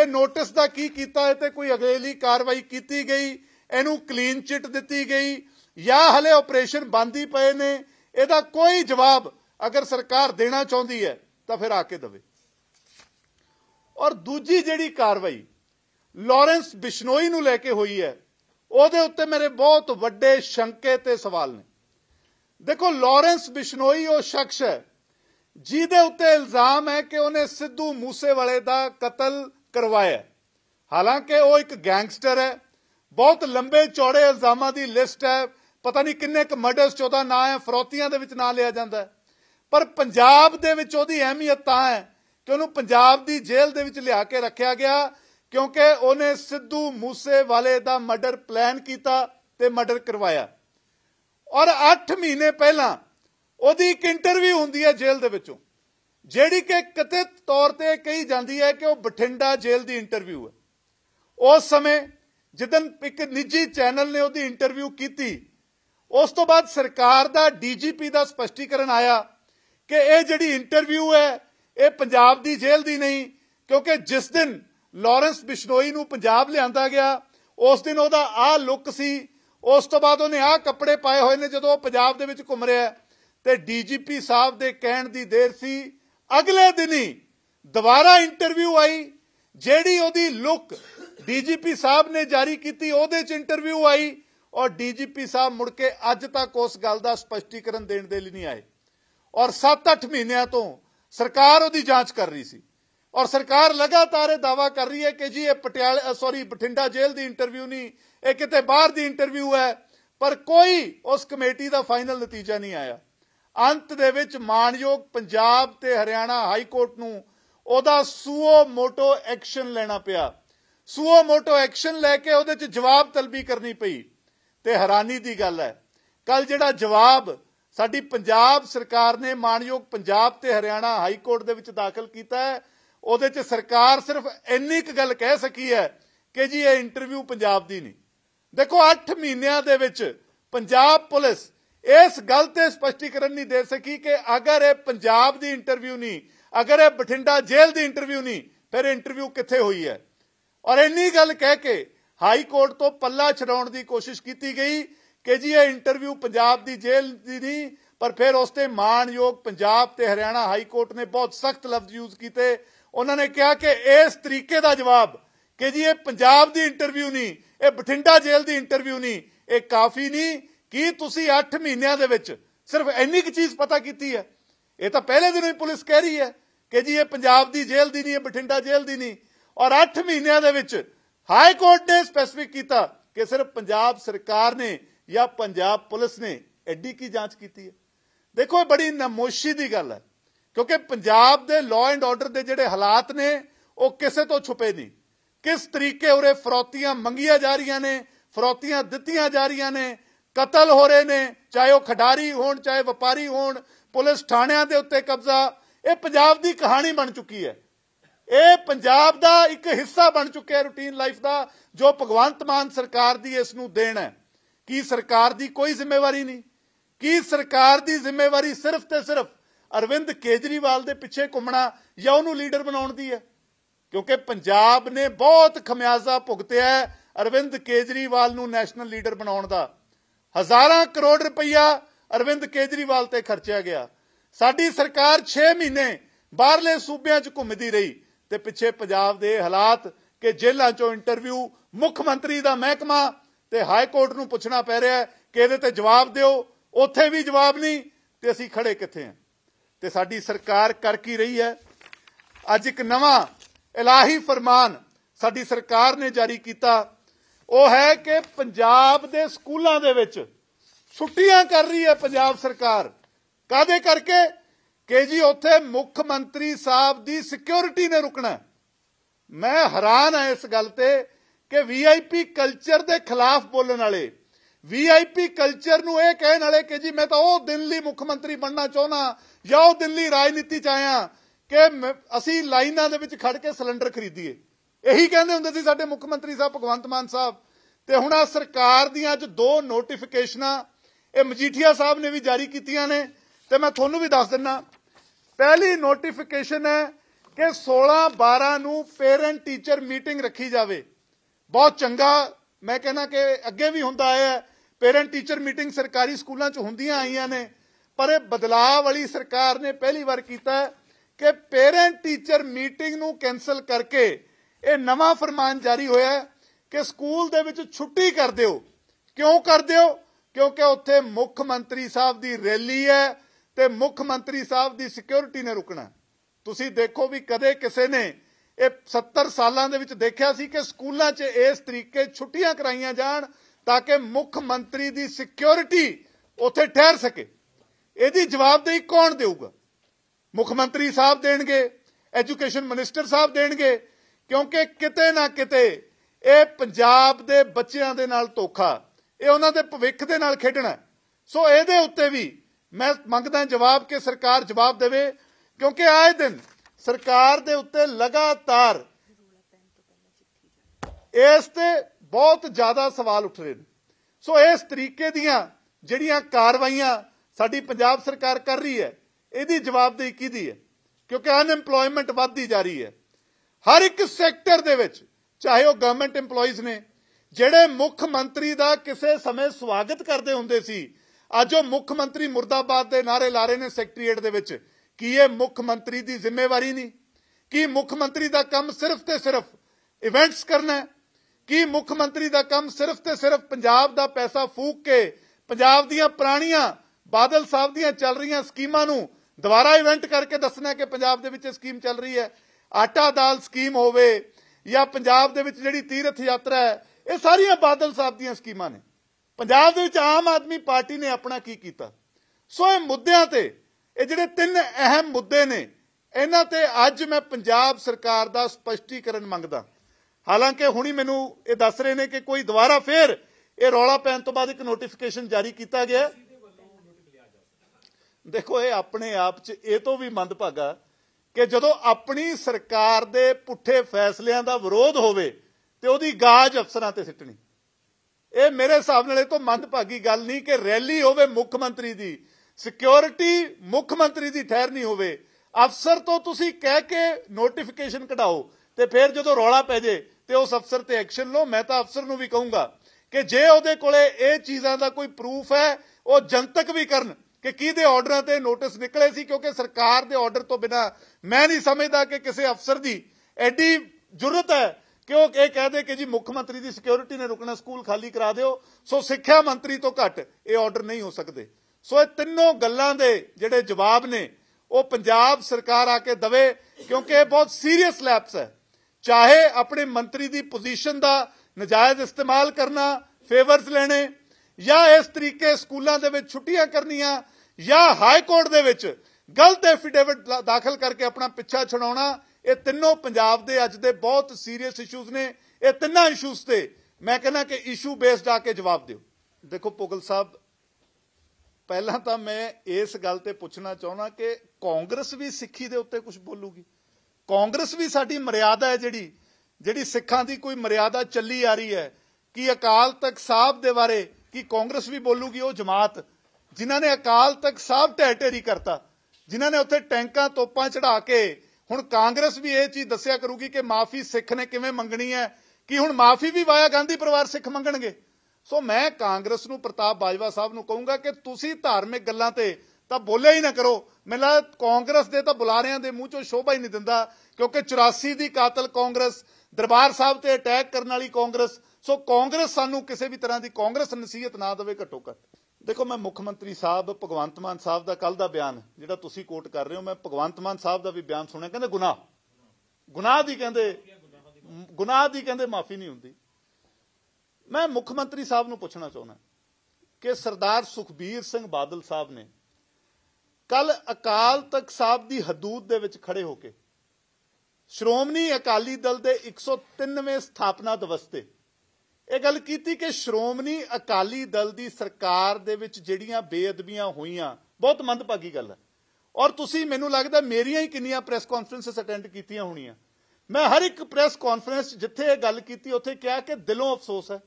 ਇਹ ਨੋਟਿਸ ਦਾ ਕੀ ਕੀਤਾ ਤੇ ਕੋਈ ਅਗਲੀ ਕਾਰਵਾਈ ਕੀਤੀ ਗਈ ਇਹਨੂੰ ਕਲੀਨ ਚਿੱਟ ਦਿੱਤੀ ਗਈ ਜਾਂ ਹਲੇ ਆਪਰੇਸ਼ਨ ਬੰਦ ਹੀ ਪਏ ਨੇ ਇਹਦਾ ਕੋਈ ਜਵਾਬ ਅਗਰ ਸਰਕਾਰ ਦੇਣਾ ਚਾਹੁੰਦੀ ਹੈ ਤਾਂ ਫਿਰ ਆ ਕੇ ਦਵੇ ਔਰ ਦੂਜੀ ਜਿਹੜੀ ਕਾਰਵਾਈ ਲਾਰੈਂਸ ਬਿਸ਼ਨੋਈ ਨੂੰ ਲੈ ਕੇ ਹੋਈ ਹੈ ਉਹਦੇ ਉੱਤੇ ਮੇਰੇ ਬਹੁਤ ਵੱਡੇ ਸ਼ੰਕੇ ਤੇ ਸਵਾਲ ਨੇ ਦੇਖੋ ਲਾਰੈਂਸ ਬਿਸ਼ਨੋਈ ਉਹ ਸ਼ਖਸ ਹੈ ਜਿਹਦੇ ਉੱਤੇ ਇਲਜ਼ਾਮ ਹੈ ਕਿ ਉਹਨੇ ਸਿੱਧੂ ਮੂਸੇਵਾਲੇ ਦਾ ਕਤਲ ਕਰਵਾਇਆ ਹਾਲਾਂਕਿ ਉਹ ਇੱਕ ਗੈਂਗਸਟਰ ਹੈ ਬਹੁਤ ਲੰਬੇ ਚੌੜੇ ਇਲਜ਼ਾਮਾਂ ਦੀ ਲਿਸਟ ਹੈ ਪਤਾ ਨਹੀਂ ਕਿੰਨੇ ਕ ਮਰਡਰਸ ਉਹਦਾ ਨਾਂ ਹੈ ਫਰੋਤੀਆਂ ਦੇ ਵਿੱਚ ਨਾਂ ਲਿਆ ਜਾਂਦਾ ਹੈ ਪਰ ਪੰਜਾਬ ਦੇ ਵਿੱਚ ਉਹਦੀ ਅਹਿਮੀਅਤ ਤਾਂ ਹੈ ਕਿ ਉਹਨੂੰ ਪੰਜਾਬ ਦੀ ਜੇਲ੍ਹ ਦੇ ਵਿੱਚ ਲਿਆ ਕੇ ਰੱਖਿਆ ਗਿਆ ਕਿਉਂਕਿ ਉਹਨੇ ਸਿੱਧੂ ਮੂਸੇਵਾਲੇ ਦਾ ਮਰਡਰ ਪਲਾਨ ਕੀਤਾ ਤੇ ਮਰਡਰ ਕਰਵਾਇਆ ਔਰ 8 ਮਹੀਨੇ ਪਹਿਲਾਂ ਉਹਦੀ ਇੱਕ ਇੰਟਰਵਿਊ ਹੁੰਦੀ ਹੈ ਜੇਲ੍ਹ ਦੇ ਵਿੱਚੋਂ ਜਿਹੜੀ ਕਿ ਕਥਿਤ ਤੌਰ ਤੇ ਕਹੀ ਜਾਂਦੀ ਹੈ ਕਿ ਉਹ ਬਠਿੰਡਾ ਜੇਲ੍ਹ ਦੀ ਇੰਟਰਵਿਊ ਹੈ ਉਸ ਸਮੇਂ ਜਦੋਂ ਇੱਕ ਨਿੱਜੀ ਚੈਨਲ ਨੇ ਉਹਦੀ ਇੰਟਰਵਿਊ ਕੀਤੀ ਉਸ ਤੋਂ ਬਾਅਦ ਸਰਕਾਰ ਦਾ ਡੀਜੀਪੀ ਦਾ ਸਪਸ਼ਟੀਕਰਨ ਆਇਆ ਕਿ ਇਹ ਜਿਹੜੀ ਇੰਟਰਵਿਊ ਹੈ ਇਹ ਪੰਜਾਬ ਦੀ ਜੇਲ੍ਹ ਦੀ ਨਹੀਂ ਕਿਉਂਕਿ ਜਿਸ ਦਿਨ ਲਾਰੈਂਸ ਬਿਸ਼ਨੋਈ ਨੂੰ ਪੰਜਾਬ ਲਿਆਂਦਾ ਗਿਆ ਉਸ ਦਿਨ ਉਹਦਾ ਆ ਲੁੱਕ ਸੀ ਉਸ ਤੋਂ ਬਾਅਦ ਉਹਨੇ ਆ ਕੱਪੜੇ ਪਾਏ ਹੋਏ ਨੇ ਜਦੋਂ ਉਹ ਪੰਜਾਬ ਦੇ ਵਿੱਚ ਘੁੰਮ ਰਿਹਾ ਤੇ ਡੀਜੀਪੀ ਸਾਹਿਬ ਦੇ ਕਹਿਣ ਦੀ ਦੇਰ ਸੀ ਅਗਲੇ ਦਿਨ ਹੀ ਦੁਬਾਰਾ ਇੰਟਰਵਿਊ ਆਈ ਜਿਹੜੀ ਉਹਦੀ ਲੁੱਕ ਡੀਜੀਪੀ ਸਾਹਿਬ ਨੇ ਜਾਰੀ ਕੀਤੀ ਉਹਦੇ 'ਚ ਇੰਟਰਵਿਊ ਆਈ ਔਰ ਡੀਜੀਪੀ ਸਾਹਿਬ ਮੁੜ ਕੇ ਅੱਜ ਤੱਕ ਉਸ ਗੱਲ ਦਾ ਸਪਸ਼ਟੀਕਰਨ ਦੇਣ ਦੇ ਲਈ ਨਹੀਂ ਆਏ ਔਰ 7-8 ਮਹੀਨਿਆਂ ਤੋਂ ਸਰਕਾਰ ਉਹਦੀ ਜਾਂਚ ਕਰ ਰਹੀ ਸੀ ਔਰ ਸਰਕਾਰ ਲਗਾਤਾਰ ਇਹ ਦਾਵਾ ਕਰ ਰਹੀ ਹੈ ਕਿ ਜੀ ਇਹ ਪਟਿਆਲਾ ਸੌਰੀ ਬਠਿੰਡਾ ਜੇਲ੍ਹ ਦੀ ਇੰਟਰਵਿਊ ਨਹੀਂ ਇਹ ਕਿਤੇ ਬਾਹਰ ਦੀ ਇੰਟਰਵਿਊ ਹੈ ਪਰ ਕੋਈ ਉਸ ਕਮੇਟੀ ਦਾ ਫਾਈਨਲ ਨਤੀਜਾ ਨਹੀਂ ਆਇਆ ਅੰਤ ਦੇ ਵਿੱਚ ਮਾਨਯੋਗ ਪੰਜਾਬ ਤੇ ਹਰਿਆਣਾ ਹਾਈ ਕੋਰਟ ਨੂੰ ਉਹਦਾ ਸੂਓ ਮੋਟੋ ਐਕਸ਼ਨ ਲੈਣਾ ਪਿਆ ਸੂਓ ਮੋਟੋ ਐਕਸ਼ਨ ਲੈ ਕੇ ਉਹਦੇ 'ਚ ਜਵਾਬ ਤਲਬੀ ਕਰਨੀ ਪਈ ਤੇ ਹੈਰਾਨੀ ਦੀ ਗੱਲ ਹੈ ਕੱਲ ਜਿਹੜਾ ਜਵਾਬ ਸਾਡੀ ਪੰਜਾਬ ਸਰਕਾਰ ਨੇ ਮਾਨਯੋਗ ਪੰਜਾਬ ਤੇ ਹਰਿਆਣਾ ਹਾਈ ਕੋਰਟ ਦੇ ਵਿੱਚ ਦਾਖਲ ਕੀਤਾ ਹੈ ਉਹਦੇ 'ਚ ਸਰਕਾਰ ਸਿਰਫ ਇੰਨੀ ਇੱਕ ਗੱਲ ਕਹਿ ਸਕੀ ਹੈ ਕਿ ਜੀ ਇਹ ਇੰਟਰਵਿਊ ਪੰਜਾਬ ਦੀ ਨਹੀਂ ਦੇਖੋ 8 ਮਹੀਨਿਆਂ ਦੇ ਵਿੱਚ ਪੰਜਾਬ ਪੁਲਿਸ ਇਸ ਗੱਲ ਤੇ ਸਪਸ਼ਟੀਕਰਨ ਨਹੀਂ ਦੇ ਸਕੀ ਕਿ ਅਗਰ ਇਹ ਪੰਜਾਬ ਦੀ ਇੰਟਰਵਿਊ ਨਹੀਂ ਅਗਰ ਇਹ ਬਠਿੰਡਾ ਜੇਲ੍ਹ ਦੀ ਇੰਟਰਵਿਊ ਨਹੀਂ ਫਿਰ ਇੰਟਰਵਿਊ ਕਿੱਥੇ ਹੋਈ ਹੈ ਔਰ ਇੰਨੀ ਗੱਲ ਕਹਿ ਕੇ ਹਾਈ ਕੋਰਟ ਤੋਂ ਪੱਲਾ ਛਡਾਉਣ ਦੀ ਕੋਸ਼ਿਸ਼ ਕੀਤੀ ਗਈ ਕਿ ਜੀ ਇਹ ਇੰਟਰਵਿਊ ਪੰਜਾਬ ਦੀ ਜੇਲ੍ਹ ਦੀ ਨਹੀਂ ਪਰ ਫਿਰ ਉਸ ਤੇ ਪੰਜਾਬ ਤੇ ਹਰਿਆਣਾ ਹਾਈ ਕੋਰਟ ਨੇ ਬਹੁਤ ਸਖਤ ਲਫ਼ਜ਼ ਯੂਜ਼ ਕੀਤੇ ਉਹਨਾਂ ਨੇ ਕਿਹਾ ਕਿ ਇਸ ਤਰੀਕੇ ਦਾ ਜਵਾਬ ਕਿ ਜੀ ਇਹ ਪੰਜਾਬ ਦੀ ਇੰਟਰਵਿਊ ਨਹੀਂ ਇਹ ਬਠਿੰਡਾ ਜੇਲ੍ਹ ਦੀ ਇੰਟਰਵਿਊ ਨਹੀਂ ਇਹ ਕਾਫੀ ਨਹੀਂ ਕੀ ਤੁਸੀਂ 8 ਮਹੀਨਿਆਂ ਦੇ ਵਿੱਚ ਸਿਰਫ ਇੰਨੀ ਕੁ ਚੀਜ਼ ਪਤਾ ਕੀਤੀ ਹੈ ਇਹ ਤਾਂ ਪਹਿਲੇ ਦਿਨੋਂ ਹੀ ਪੁਲਿਸ ਕਹਿ ਰਹੀ ਹੈ ਕਿ ਜੀ ਇਹ ਪੰਜਾਬ ਦੀ ਜੇਲ੍ਹ ਦੀ ਨਹੀਂ ਇਹ ਬਠਿੰਡਾ ਜੇਲ੍ਹ ਦੀ ਨਹੀਂ ਔਰ 8 ਮਹੀਨਿਆਂ ਦੇ ਵਿੱਚ ਹਾਈ ਕੋਰਟ ਨੇ ਸਪੈਸੀਫਿਕ ਕੀਤਾ ਕਿ ਸਿਰਫ ਪੰਜਾਬ ਸਰਕਾਰ ਨੇ ਜਾਂ ਪੰਜਾਬ ਪੁਲਿਸ ਨੇ ਐਡੀ ਕੀ ਜਾਂਚ ਕੀਤੀ ਹੈ ਦੇਖੋ ਇਹ ਬੜੀ ਨਮੋਸ਼ੀ ਦੀ ਗੱਲ ਹੈ ਕਿਉਂਕਿ ਪੰਜਾਬ ਦੇ ਲਾਅ ਐਂਡ ਆਰਡਰ ਦੇ ਜਿਹੜੇ ਹਾਲਾਤ ਨੇ ਉਹ ਕਿਸੇ ਤੋਂ ਛੁਪੇ ਨਹੀਂ ਕਿਸ ਤਰੀਕੇ ਉਰੇ ਫਰੋਤੀਆਂ ਮੰਗੀਆਂ ਜਾ ਰਹੀਆਂ ਨੇ ਫਰੋਤੀਆਂ ਦਿੱਤੀਆਂ ਜਾ ਰਹੀਆਂ ਨੇ ਕਤਲ ਹੋ ਰਹੇ ਨੇ ਚਾਹੇ ਉਹ ਖਡਾਰੀ ਹੋਣ ਚਾਹੇ ਵਪਾਰੀ ਹੋਣ ਪੁਲਿਸ ਥਾਣਿਆਂ ਦੇ ਉੱਤੇ ਕਬਜ਼ਾ ਇਹ ਪੰਜਾਬ ਦੀ ਕਹਾਣੀ ਬਣ ਚੁੱਕੀ ਹੈ ਇਹ ਪੰਜਾਬ ਦਾ ਇੱਕ ਹਿੱਸਾ ਬਣ ਚੁੱਕਿਆ ਰੁਟੀਨ ਲਾਈਫ ਦਾ ਜੋ ਭਗਵੰਤ ਮਾਨ ਸਰਕਾਰ ਦੀ ਇਸ ਨੂੰ ਦੇਣ ਹੈ ਕੀ ਸਰਕਾਰ ਦੀ ਕੋਈ ਜ਼ਿੰਮੇਵਾਰੀ ਨਹੀਂ ਕੀ ਸਰਕਾਰ ਦੀ ਜ਼ਿੰਮੇਵਾਰੀ ਸਿਰਫ ਤੇ ਸਿਰਫ ਅਰਵਿੰਦ ਕੇਜਰੀਵਾਲ ਦੇ ਪਿੱਛੇ ਘੁੰਮਣਾ ਜਾਂ ਉਹਨੂੰ ਲੀਡਰ ਬਣਾਉਣ ਦੀ ਹੈ ਕਿਉਂਕਿ ਪੰਜਾਬ ਨੇ ਬਹੁਤ ਖਮਿਆਜ਼ਾ ਭੁਗਤਿਆ ਅਰਵਿੰਦ ਕੇਜਰੀਵਾਲ ਨੂੰ ਨੈਸ਼ਨਲ ਲੀਡਰ ਬਣਾਉਣ ਦਾ ਹਜ਼ਾਰਾਂ ਕਰੋੜ ਰੁਪਈਆ ਅਰਵਿੰਦ ਕੇਜਰੀਵਾਲ ਤੇ ਖਰਚਿਆ ਗਿਆ ਸਾਡੀ ਸਰਕਾਰ 6 ਮਹੀਨੇ ਬਾਹਰਲੇ ਸੂਬਿਆਂ 'ਚ ਘੁੰਮਦੀ ਰਹੀ ਤੇ ਪਿੱਛੇ ਪੰਜਾਬ ਦੇ ਹਾਲਾਤ ਕਿ ਜੇਲ੍ਹਾਂ 'ਚੋਂ ਇੰਟਰਵਿਊ ਮੁੱਖ ਮੰਤਰੀ ਦਾ ਮਹਿਕਮਾ ਤੇ ਹਾਈ ਕੋਰਟ ਨੂੰ ਪੁੱਛਣਾ ਪੈ ਰਿਹਾ ਕਿ ਇਹਦੇ ਤੇ ਜਵਾਬ ਦਿਓ ਉੱਥੇ ਵੀ ਜਵਾਬ ਨਹੀਂ ਤੇ ਅਸੀਂ ਖੜੇ ਕਿੱਥੇ ਆਂ ਤੇ ਸਾਡੀ ਸਰਕਾਰ ਕਰ ਕੀ ਰਹੀ ਹੈ ਅੱਜ ਇੱਕ ਨਵਾਂ ਇਲਾਹੀ ਫਰਮਾਨ ਸਾਡੀ ਸਰਕਾਰ ਨੇ ਜਾਰੀ ਕੀਤਾ ਉਹ ਹੈ ਕਿ ਪੰਜਾਬ ਦੇ ਸਕੂਲਾਂ ਦੇ ਵਿੱਚ ਛੁੱਟੀਆਂ ਕਰ ਰਹੀ ਹੈ ਪੰਜਾਬ ਸਰਕਾਰ ਕਾਦੇ ਕਰਕੇ ਕਿ ਜੀ ਉੱਥੇ ਮੁੱਖ ਮੰਤਰੀ ਸਾਹਿਬ ਦੀ ਸਿਕਿਉਰਿਟੀ ਨੇ ਰੁਕਣਾ ਮੈਂ ਹੈਰਾਨ ਆ ਇਸ ਗੱਲ ਤੇ ਕਿ ਵੀਆਈਪੀ ਕਲਚਰ ਦੇ ਖਿਲਾਫ ਬੋਲਣ ਵਾਲੇ ਵੀਆਈਪੀ ਕਲਚਰ ਨੂੰ ਇਹ ਕਹਿਣ ਵਾਲੇ ਕਿ ਜੀ ਮੈਂ ਤਾਂ ਉਹ ਦਿੱਲੀ ਮੁੱਖ ਮੰਤਰੀ ਬਣਨਾ ਚਾਹੁੰਦਾ ਜਾਂ ਉਹ ਦਿੱਲੀ ਰਾਜਨੀਤੀ ਚ ਆਇਆ ਕਿ ਅਸੀਂ ਲਾਈਨਾਂ ਦੇ ਵਿੱਚ ਖੜ ਕੇ ਸਿਲੰਡਰ ਖਰੀਦੀਏ ਇਹੀ ਕਹਿੰਦੇ ਹੁੰਦੇ ਸੀ ਸਾਡੇ ਮੁੱਖ ਮੰਤਰੀ ਸਾਹਿਬ ਭਗਵੰਤ ਮਾਨ ਸਾਹਿਬ ਤੇ ਹੁਣ ਆ ਸਰਕਾਰ ਦੀਆਂ ਅੱਜ ਦੋ ਨੋਟੀਫਿਕੇਸ਼ਨਾਂ ਇਹ ਮਜੀਠੀਆ ਸਾਹਿਬ ਨੇ ਵੀ ਜਾਰੀ ਕੀਤੀਆਂ ਨੇ ਤੇ ਮੈਂ ਤੁਹਾਨੂੰ ਵੀ ਦੱਸ ਦਿੰਨਾ ਪਹਿਲੀ ਨੋਟੀਫਿਕੇਸ਼ਨ ਹੈ ਕਿ 16 12 ਨੂੰ ਪੇਰੈਂਟ ਟੀਚਰ ਮੀਟਿੰਗ ਰੱਖੀ ਜਾਵੇ ਬਹੁਤ ਚੰਗਾ ਮੈਂ ਕਹਿੰਦਾ ਕਿ ਅੱਗੇ ਵੀ ਹੁੰਦਾ ਆਇਆ ਪੇਰੈਂਟ ਟੀਚਰ ਮੀਟਿੰਗ ਸਰਕਾਰੀ ਸਕੂਲਾਂ 'ਚ ਹੁੰਦੀਆਂ ਆਈਆਂ ਨੇ ਪਰ ਇਹ ਬਦਲਾਅ ਵਾਲੀ ਸਰਕਾਰ ਨੇ ਪਹਿਲੀ ਵਾਰ ਕੀਤਾ ਕਿ ਪੇਰੈਂਟ ਟੀਚਰ ਮੀਟਿੰਗ ਨੂੰ ਕੈਨਸਲ ਕਰਕੇ ਇਹ ਨਵਾਂ ਫਰਮਾਨ ਜਾਰੀ ਹੋਇਆ ਕਿ ਸਕੂਲ ਦੇ ਵਿੱਚ ਛੁੱਟੀ ਕਰ ਦਿਓ ਕਿਉਂ ਕਰ ਦਿਓ ਕਿਉਂਕਿ ਉੱਥੇ ਮੁੱਖ ਮੰਤਰੀ ਸਾਹਿਬ ਦੀ ਰੈਲੀ ਹੈ ਤੇ ਮੁੱਖ ਮੰਤਰੀ ਸਾਹਿਬ ਦੀ ਸਿਕਿਉਰਿਟੀ ਨੇ ਰੁਕਣਾ ਤੁਸੀਂ ਦੇਖੋ ਵੀ ਕਦੇ ਕਿਸੇ ਨੇ ਇਹ 70 ਸਾਲਾਂ ਦੇ ਵਿੱਚ ਦੇਖਿਆ ਸੀ ਕਿ ਸਕੂਲਾਂ 'ਚ ਇਸ ਤਰੀਕੇ ਛੁੱਟੀਆਂ ਕਰਾਈਆਂ ਜਾਣ ਤਾਂ ਕਿ ਮੁੱਖ ਮੰਤਰੀ ਦੀ ਸਿਕਿਉਰਿਟੀ ਉੱਥੇ ਠਹਿਰ ਸਕੇ ਇਹਦੀ ਜਵਾਬਦੇਹੀ ਕੌਣ ਦੇਊਗਾ ਮੁੱਖ ਮੰਤਰੀ ਸਾਹਿਬ ਦੇਣਗੇ ਐਜੂਕੇਸ਼ਨ ਮਿਨਿਸਟਰ ਸਾਹਿਬ ਦੇਣਗੇ ਕਿਉਂਕਿ ਕਿਤੇ ਨਾ ਕਿਤੇ ਇਹ ਪੰਜਾਬ ਦੇ ਬੱਚਿਆਂ ਦੇ ਨਾਲ ਧੋਖਾ ਇਹ ਉਹਨਾਂ ਦੇ ਭਵਿੱਖ ਦੇ ਨਾਲ ਖੇਡਣਾ ਸੋ ਇਹਦੇ ਉੱਤੇ ਵੀ ਮੈਂ ਮੰਗਦਾ ਜਵਾਬ ਕਿ ਸਰਕਾਰ ਜਵਾਬ ਦੇਵੇ ਕਿਉਂਕਿ ਆਏ ਦਿਨ ਸਰਕਾਰ ਦੇ ਉੱਤੇ ਲਗਾਤਾਰ ਇਸ ਤੇ ਬਹੁਤ ਜ਼ਿਆਦਾ ਸਵਾਲ ਉੱਠ ਰਹੇ ਨੇ ਸੋ ਇਸ ਤਰੀਕੇ ਦੀਆਂ ਜਿਹੜੀਆਂ ਕਾਰਵਾਈਆਂ ਸਾਡੀ ਪੰਜਾਬ ਸਰਕਾਰ ਕਰ ਰਹੀ ਹੈ ਇਹਦੀ ਜਵਾਬਦੇਹੀ ਕਿਹਦੀ ਹੈ ਕਿਉਂਕਿ ਅਨਐਮਪਲੋਇਮੈਂਟ ਵੱਧਦੀ ਜਾ ਰਹੀ ਹੈ ਹਰ ਇੱਕ ਸੈਕਟਰ ਦੇ ਵਿੱਚ ਚਾਹੇ ਉਹ ਗਵਰਨਮੈਂਟ EMPLOYEES ਨੇ ਜਿਹੜੇ ਮੁੱਖ ਮੰਤਰੀ ਦਾ ਕਿਸੇ ਸਮੇਂ ਸਵਾਗਤ ਕਰਦੇ ਹੁੰਦੇ ਸੀ ਅੱਜ ਉਹ ਮੁੱਖ ਮੰਤਰੀ ਮੁਰਦਾਬਾਦ ਦੇ ਨਾਰੇ ਲਾ ਰਹੇ ਨੇ ਸੈਕਟਰੀਏਟ ਦੇ ਵਿੱਚ ਕੀ ਇਹ ਮੁੱਖ ਮੰਤਰੀ ਦੀ ਜ਼ਿੰਮੇਵਾਰੀ ਨਹੀਂ ਕੀ ਮੁੱਖ ਮੰਤਰੀ ਦਾ ਕੰਮ ਸਿਰਫ ਤੇ ਸਿਰਫ ਇਵੈਂਟਸ ਕਰਨਾ ਹੈ ਕੀ ਮੁੱਖ ਮੰਤਰੀ ਦਾ ਕੰਮ ਸਿਰਫ ਤੇ ਸਿਰਫ ਪੰਜਾਬ ਦਾ ਪੈਸਾ ਫੂਕ ਕੇ ਪੰਜਾਬ ਦੀਆਂ ਪੁਰਾਣੀਆਂ ਬਾਦਲ ਸਾਹਿਬ ਦੀਆਂ ਚੱਲ ਰਹੀਆਂ ਸਕੀਮਾਂ ਨੂੰ ਦੁਬਾਰਾ ਇਵੈਂਟ ਕਰਕੇ ਦੱਸਣਾ ਕਿ ਪੰਜਾਬ ਦੇ ਵਿੱਚ ਸਕੀਮ ਚੱਲ ਰਹੀ ਹੈ ਆਟਾ ਦਾਲ ਸਕੀਮ ਹੋਵੇ ਜਾਂ ਪੰਜਾਬ ਦੇ ਵਿੱਚ ਜਿਹੜੀ ਤੀਰਥ ਯਾਤਰਾ ਹੈ ਇਹ ਸਾਰੀਆਂ ਬਾਦਲ ਸਾਹਿਬ ਦੀਆਂ ਸਕੀਮਾਂ ਨੇ ਪੰਜਾਬ ਦੇ ਵਿੱਚ ਆਮ ਆਦਮੀ ਪਾਰਟੀ ਨੇ ਆਪਣਾ ਕੀ ਕੀਤਾ ਸੋ ਇਹ ਮੁੱਦਿਆਂ ਤੇ ਇਹ ਜਿਹੜੇ ਤਿੰਨ ਅਹਿਮ ਮੁੱਦੇ ਨੇ ਇਹਨਾਂ ਤੇ ਅੱਜ ਮੈਂ ਪੰਜਾਬ ਸਰਕਾਰ ਦਾ ਸਪਸ਼ਟੀਕਰਨ ਮੰਗਦਾ ਹਾਲਾਂਕਿ ਹੁਣੀ ਮੈਨੂੰ ਇਹ ਦੱਸ ਰਹੇ ਨੇ ਕਿ ਕੋਈ ਦੁਬਾਰਾ ਫੇਰ ਇਹ ਰੌਲਾ ਪੈਣ ਤੋਂ ਬਾਅਦ ਇੱਕ ਨੋਟੀਫਿਕੇਸ਼ਨ ਜਾਰੀ ਕੀਤਾ ਗਿਆ ਦੇਖੋ ਇਹ ਆਪਣੇ ਆਪ 'ਚ ਇਹ ਤੋਂ ਵੀ ਮੰਦਭਾਗਾ ਕਿ ਜਦੋਂ ਆਪਣੀ ਸਰਕਾਰ ਦੇ ਪੁੱਠੇ ਫੈਸਲਿਆਂ ਦਾ ਵਿਰੋਧ ਹੋਵੇ ਤੇ ਉਹਦੀ ਗਾਜ ਅਫਸਰਾਂ ਤੇ ਸਿੱਟਣੀ ਇਹ ਮੇਰੇ ਹਿਸਾਬ ਨਾਲ ਇਹ ਤੋਂ ਮੰਦਭਾਗੀ ਗੱਲ ਨਹੀਂ ਕਿ ਰੈਲੀ ਹੋਵੇ ਮੁੱਖ ਮੰਤਰੀ ਦੀ ਸਿਕਿਉਰਿਟੀ ਮੁੱਖ ਮੰਤਰੀ ਦੀ ਠਹਿਰਨੀ ਹੋਵੇ ਅਫਸਰ ਤੋਂ ਤੁਸੀਂ ਕਹਿ ਕੇ ਨੋਟੀਫਿਕੇਸ਼ਨ ਕਢਾਓ ਤੇ ਫਿਰ ਜਦੋਂ ਰੌਲਾ ਪੈ ਜੇ ਤੇ ਉਸ ਅਫਸਰ ਤੇ ਐਕਸ਼ਨ ਲਓ ਮੈਂ ਤਾਂ ਅਫਸਰ ਨੂੰ ਵੀ ਕਹੂੰਗਾ ਕਿ ਜੇ ਉਹਦੇ ਕੋਲੇ ਇਹ ਚੀਜ਼ਾਂ ਦਾ ਕੋਈ ਪ੍ਰੂਫ ਹੈ ਉਹ ਜਨਤਕ ਵੀ ਕਰਨ ਕਿ ਕਿਹਦੇ ਆਰਡਰਾਂ ਤੇ ਨੋਟਿਸ ਨਿਕਲੇ ਸੀ ਕਿਉਂਕਿ ਸਰਕਾਰ ਦੇ ਆਰਡਰ ਤੋਂ ਬਿਨਾ ਮੈਂ ਨਹੀਂ ਸਮਝਦਾ ਕਿ ਕਿਸੇ ਅਫਸਰ ਦੀ ਐਡੀ ਜ਼ਰੂਰਤ ਹੈ ਕਿ ਉਹ ਇਹ ਕਹਦੇ ਕਿ ਜੀ ਮੁੱਖ ਮੰਤਰੀ ਦੀ ਸਿਕਿਉਰਿਟੀ ਨੇ ਰੁਕਣਾ ਸਕੂਲ ਖਾਲੀ ਕਰਾ ਦਿਓ ਸੋ ਸਿੱਖਿਆ ਮੰਤਰੀ ਤੋਂ ਘੱਟ ਇਹ ਆਰਡਰ ਨਹੀਂ ਹੋ ਸਕਦੇ ਸੋ ਇਹ ਤਿੰਨੋਂ ਗੱਲਾਂ ਦੇ ਜਿਹੜੇ ਜਵਾਬ ਨੇ ਉਹ ਪੰਜਾਬ ਸਰਕਾਰ ਆ ਕੇ ਦਵੇ ਕਿਉਂਕਿ ਇਹ ਬਹੁਤ ਸੀਰੀਅਸ ਲੈਪਸ ਹੈ ਚਾਹੇ ਆਪਣੇ ਮੰਤਰੀ ਦੀ ਪੋਜੀਸ਼ਨ ਦਾ ਨਜਾਇਜ਼ ਇਸਤੇਮਾਲ ਕਰਨਾ ਫੇਵਰਸ ਲੈਣੇ ਜਾਂ ਇਸ ਤਰੀਕੇ ਸਕੂਲਾਂ ਦੇ ਵਿੱਚ ਛੁੱਟੀਆਂ ਕਰਨੀਆਂ ਜਾਂ ਹਾਈ ਕੋਰਟ ਦੇ ਵਿੱਚ ਗਲਤ ਐਫੀਡੇਵਿਟ ਦਾਖਲ ਕਰਕੇ ਆਪਣਾ ਪਿੱਛਾ ਛਡਾਉਣਾ ਇਹ ਤਿੰਨੋਂ ਪੰਜਾਬ ਦੇ ਅੱਜ ਦੇ ਬਹੁਤ ਸੀਰੀਅਸ ਇਸ਼ੂਜ਼ ਨੇ ਇਹ ਤਿੰਨਾਂ ਇਸ਼ੂਜ਼ ਤੇ ਮੈਂ ਕਹਿੰਦਾ ਕਿ ਇਸ਼ੂ ਬੇਸਡ ਆ ਕੇ ਜਵਾਬ ਦਿਓ ਦੇਖੋ ਪੁਗਲ ਸਾਹਿਬ ਪਹਿਲਾਂ ਤਾਂ ਮੈਂ ਇਸ ਗੱਲ ਤੇ ਪੁੱਛਣਾ ਚਾਹੁੰਦਾ ਕਿ ਕਾਂਗਰਸ ਵੀ ਸਿੱਖੀ ਦੇ ਉੱਤੇ ਕੁਝ ਬੋਲੂਗੀ ਕਾਂਗਰਸ ਵੀ ਸਾਡੀ ਮਰਿਆਦਾ ਹੈ ਜਿਹੜੀ ਜਿਹੜੀ ਸਿੱਖਾਂ ਦੀ ਕੋਈ ਮਰਿਆਦਾ ਚੱਲੀ ਆ ਰਹੀ ਹੈ ਕਿ ਅਕਾਲ ਤਖਤ ਸਾਹਿਬ ਦੇ ਬਾਰੇ ਕਿ ਕਾਂਗਰਸ ਵੀ ਬੋਲੂਗੀ ਉਹ ਜਮਾਤ ਜਿਨ੍ਹਾਂ ਨੇ ਅਕਾਲ ਤਖਤ ਸਾਹਿਬ ਢਹਿ ਕਰਤਾ ਜਿਨ੍ਹਾਂ ਨੇ ਉੱਥੇ ਟੈਂਕਾਂ ਤੋਪਾਂ ਚੜਾ ਕੇ ਹੁਣ ਕਾਂਗਰਸ ਵੀ ਇਹ ਚੀਜ਼ ਦੱਸਿਆ ਕਰੂਗੀ ਕਿ ਮਾਫੀ ਸਿੱਖ ਨੇ ਕਿਵੇਂ ਮੰਗਣੀ ਹੈ ਕਿ ਹੁਣ ਮਾਫੀ ਵੀ ਵਾਇਆ ਗਾਂਧੀ ਪਰਿਵਾਰ ਸਿੱਖ ਮੰਗਣਗੇ ਸੋ ਮੈਂ ਕਾਂਗਰਸ ਨੂੰ ਪ੍ਰਤਾਪ ਬਾਜਵਾ ਸਾਹਿਬ ਨੂੰ ਕਹੂੰਗਾ ਕਿ ਤੁਸੀਂ ਧਾਰਮਿਕ ਗੱਲਾਂ ਤੇ ਤਾਂ ਬੋਲੇ ਹੀ ਨਾ ਕਰੋ ਮੈਨੂੰ ਕਾਂਗਰਸ ਦੇ ਤਾਂ ਬੁਲਾਰਿਆਂ ਦੇ ਮੂੰਹ ਚੋਂ ਸ਼ੋਭਾ ਹੀ ਨਹੀਂ ਦਿੰਦਾ ਕਿਉਂਕਿ 84 ਦੀ ਕਾਤਲ ਕਾਂਗਰਸ ਦਰਬਾਰ ਸਾਹਿਬ ਤੇ ਅਟੈਕ ਕਰਨ ਵਾਲੀ ਕਾਂਗਰਸ ਸੋ ਕਾਂਗਰਸ ਸਾਨੂੰ ਕਿਸੇ ਵੀ ਤਰ੍ਹਾਂ ਦੀ ਕਾਂਗਰਸ ਨਸੀਹਤ ਨਾ ਦੇਵੇ ਘੱਟੋ ਘੱਟ ਦੇਖੋ ਮੈਂ ਮੁੱਖ ਮੰਤਰੀ ਸਾਹਿਬ ਭਗਵੰਤ ਮਾਨ ਸਾਹਿਬ ਦਾ ਕੱਲ ਦਾ ਬਿਆਨ ਜਿਹੜਾ ਤੁਸੀਂ ਕੋਟ ਕਰ ਰਹੇ ਹੋ ਮੈਂ ਭਗਵੰਤ ਮਾਨ ਸਾਹਿਬ ਦਾ ਵੀ ਬਿਆਨ ਸੁਣਿਆ ਕਹਿੰਦੇ ਗੁਨਾਹ ਗੁਨਾਹ ਦੀ ਕਹਿੰਦੇ ਗੁਨਾਹ ਦੀ ਕਹਿੰਦੇ ਮਾਫੀ ਨਹੀਂ ਹੁੰਦੀ ਮੈਂ ਮੁੱਖ ਮੰਤਰੀ ਸਾਹਿਬ ਨੂੰ ਪੁੱਛਣਾ ਚਾਹੁੰਦਾ ਕਿ ਸਰਦਾਰ ਸੁਖਬੀਰ ਸਿੰਘ ਬਾਦਲ ਸਾਹਿਬ ਨੇ ਕੱਲ ਅਕਾਲ ਤਖਤ ਸਾਹਿਬ ਦੀ ਹਦੂਦ ਦੇ ਵਿੱਚ ਖੜੇ ਹੋ ਕੇ ਸ਼੍ਰੋਮਣੀ ਅਕਾਲੀ ਦਲ ਦੇ 193ਵੇਂ ਸਥਾਪਨਾ ਦਿਵਸ ਤੇ ਇਹ ਗੱਲ ਕੀਤੀ ਕਿ ਸ਼੍ਰੋਮਣੀ ਅਕਾਲੀ ਦਲ ਦੀ ਸਰਕਾਰ ਦੇ ਵਿੱਚ ਜਿਹੜੀਆਂ ਬੇਅਦਬੀਆਂ ਹੋਈਆਂ ਬਹੁਤ ਮੰਦਭਾਗੀ ਗੱਲ ਹੈ ਔਰ ਤੁਸੀਂ ਮੈਨੂੰ ਲੱਗਦਾ ਮੇਰੀਆਂ ਹੀ ਕਿੰਨੀਆਂ ਪ੍ਰੈਸ ਕਾਨਫਰੰਸਸ ਅਟੈਂਡ ਕੀਤੀਆਂ ਹੋਣੀਆਂ ਮੈਂ ਹਰ ਇੱਕ ਪ੍ਰੈਸ ਕਾਨਫਰੰਸ ਜਿੱਥੇ ਇਹ ਗੱਲ ਕੀਤੀ ਉੱਥੇ ਕਿਹਾ ਕਿ ਦਿਲੋਂ ਅਫਸੋਸ ਹੈ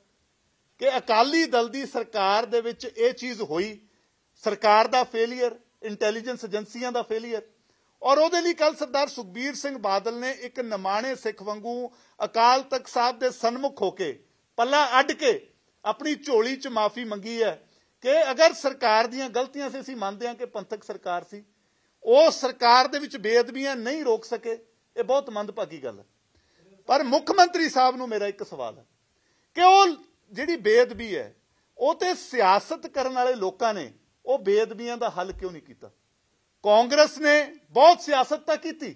ਕਿ ਅਕਾਲੀ ਦਲ ਦੀ ਸਰਕਾਰ ਦੇ ਵਿੱਚ ਇਹ ਚੀਜ਼ ਹੋਈ ਸਰਕਾਰ ਦਾ ਫੇਲਿਅਰ ਇੰਟੈਲੀਜੈਂਸ ਏਜੰਸੀਆਂ ਦਾ ਫੇਲਿਅਰ ਔਰ ਉਹਦੇ ਲਈ ਕੱਲ ਸਰਦਾਰ ਸੁਖਬੀਰ ਸਿੰਘ ਬਾਦਲ ਨੇ ਇੱਕ ਨਿਮਾਣੇ ਸਿੱਖ ਵਾਂਗੂ ਅਕਾਲ ਤਖਤ ਸਾਹਿਬ ਦੇ ਸਨਮੁਖ ਹੋ ਕੇ ਪੱਲਾ ਅੱਡ ਕੇ ਆਪਣੀ ਝੋਲੀ 'ਚ ਮਾਫੀ ਮੰਗੀ ਹੈ ਕਿ ਅਗਰ ਸਰਕਾਰ ਦੀਆਂ ਗਲਤੀਆਂ ਸੀ ਅਸੀਂ ਮੰਨਦੇ ਹਾਂ ਕਿ ਪੰਥਕ ਸਰਕਾਰ ਸੀ ਉਹ ਸਰਕਾਰ ਦੇ ਵਿੱਚ ਬੇਅਦਬੀਆਂ ਨਹੀਂ ਰੋਕ ਸਕੇ ਇਹ ਬਹੁਤ ਮੰਦਭਾਗੀ ਗੱਲ ਹੈ ਪਰ ਮੁੱਖ ਮੰਤਰੀ ਸਾਹਿਬ ਨੂੰ ਮੇਰਾ ਇੱਕ ਸਵਾਲ ਹੈ ਕਿ ਉਹ ਜਿਹੜੀ ਬੇਅਦਬੀ ਹੈ ਉਹ ਤੇ ਸਿਆਸਤ ਕਰਨ ਵਾਲੇ ਲੋਕਾਂ ਨੇ ਉਹ ਬੇਅਦਬੀਆਂ ਦਾ ਹੱਲ ਕਿਉਂ ਨਹੀਂ ਕੀਤਾ ਕਾਂਗਰਸ ਨੇ ਬਹੁਤ ਸਿਆਸਤ ਤਾਂ ਕੀਤੀ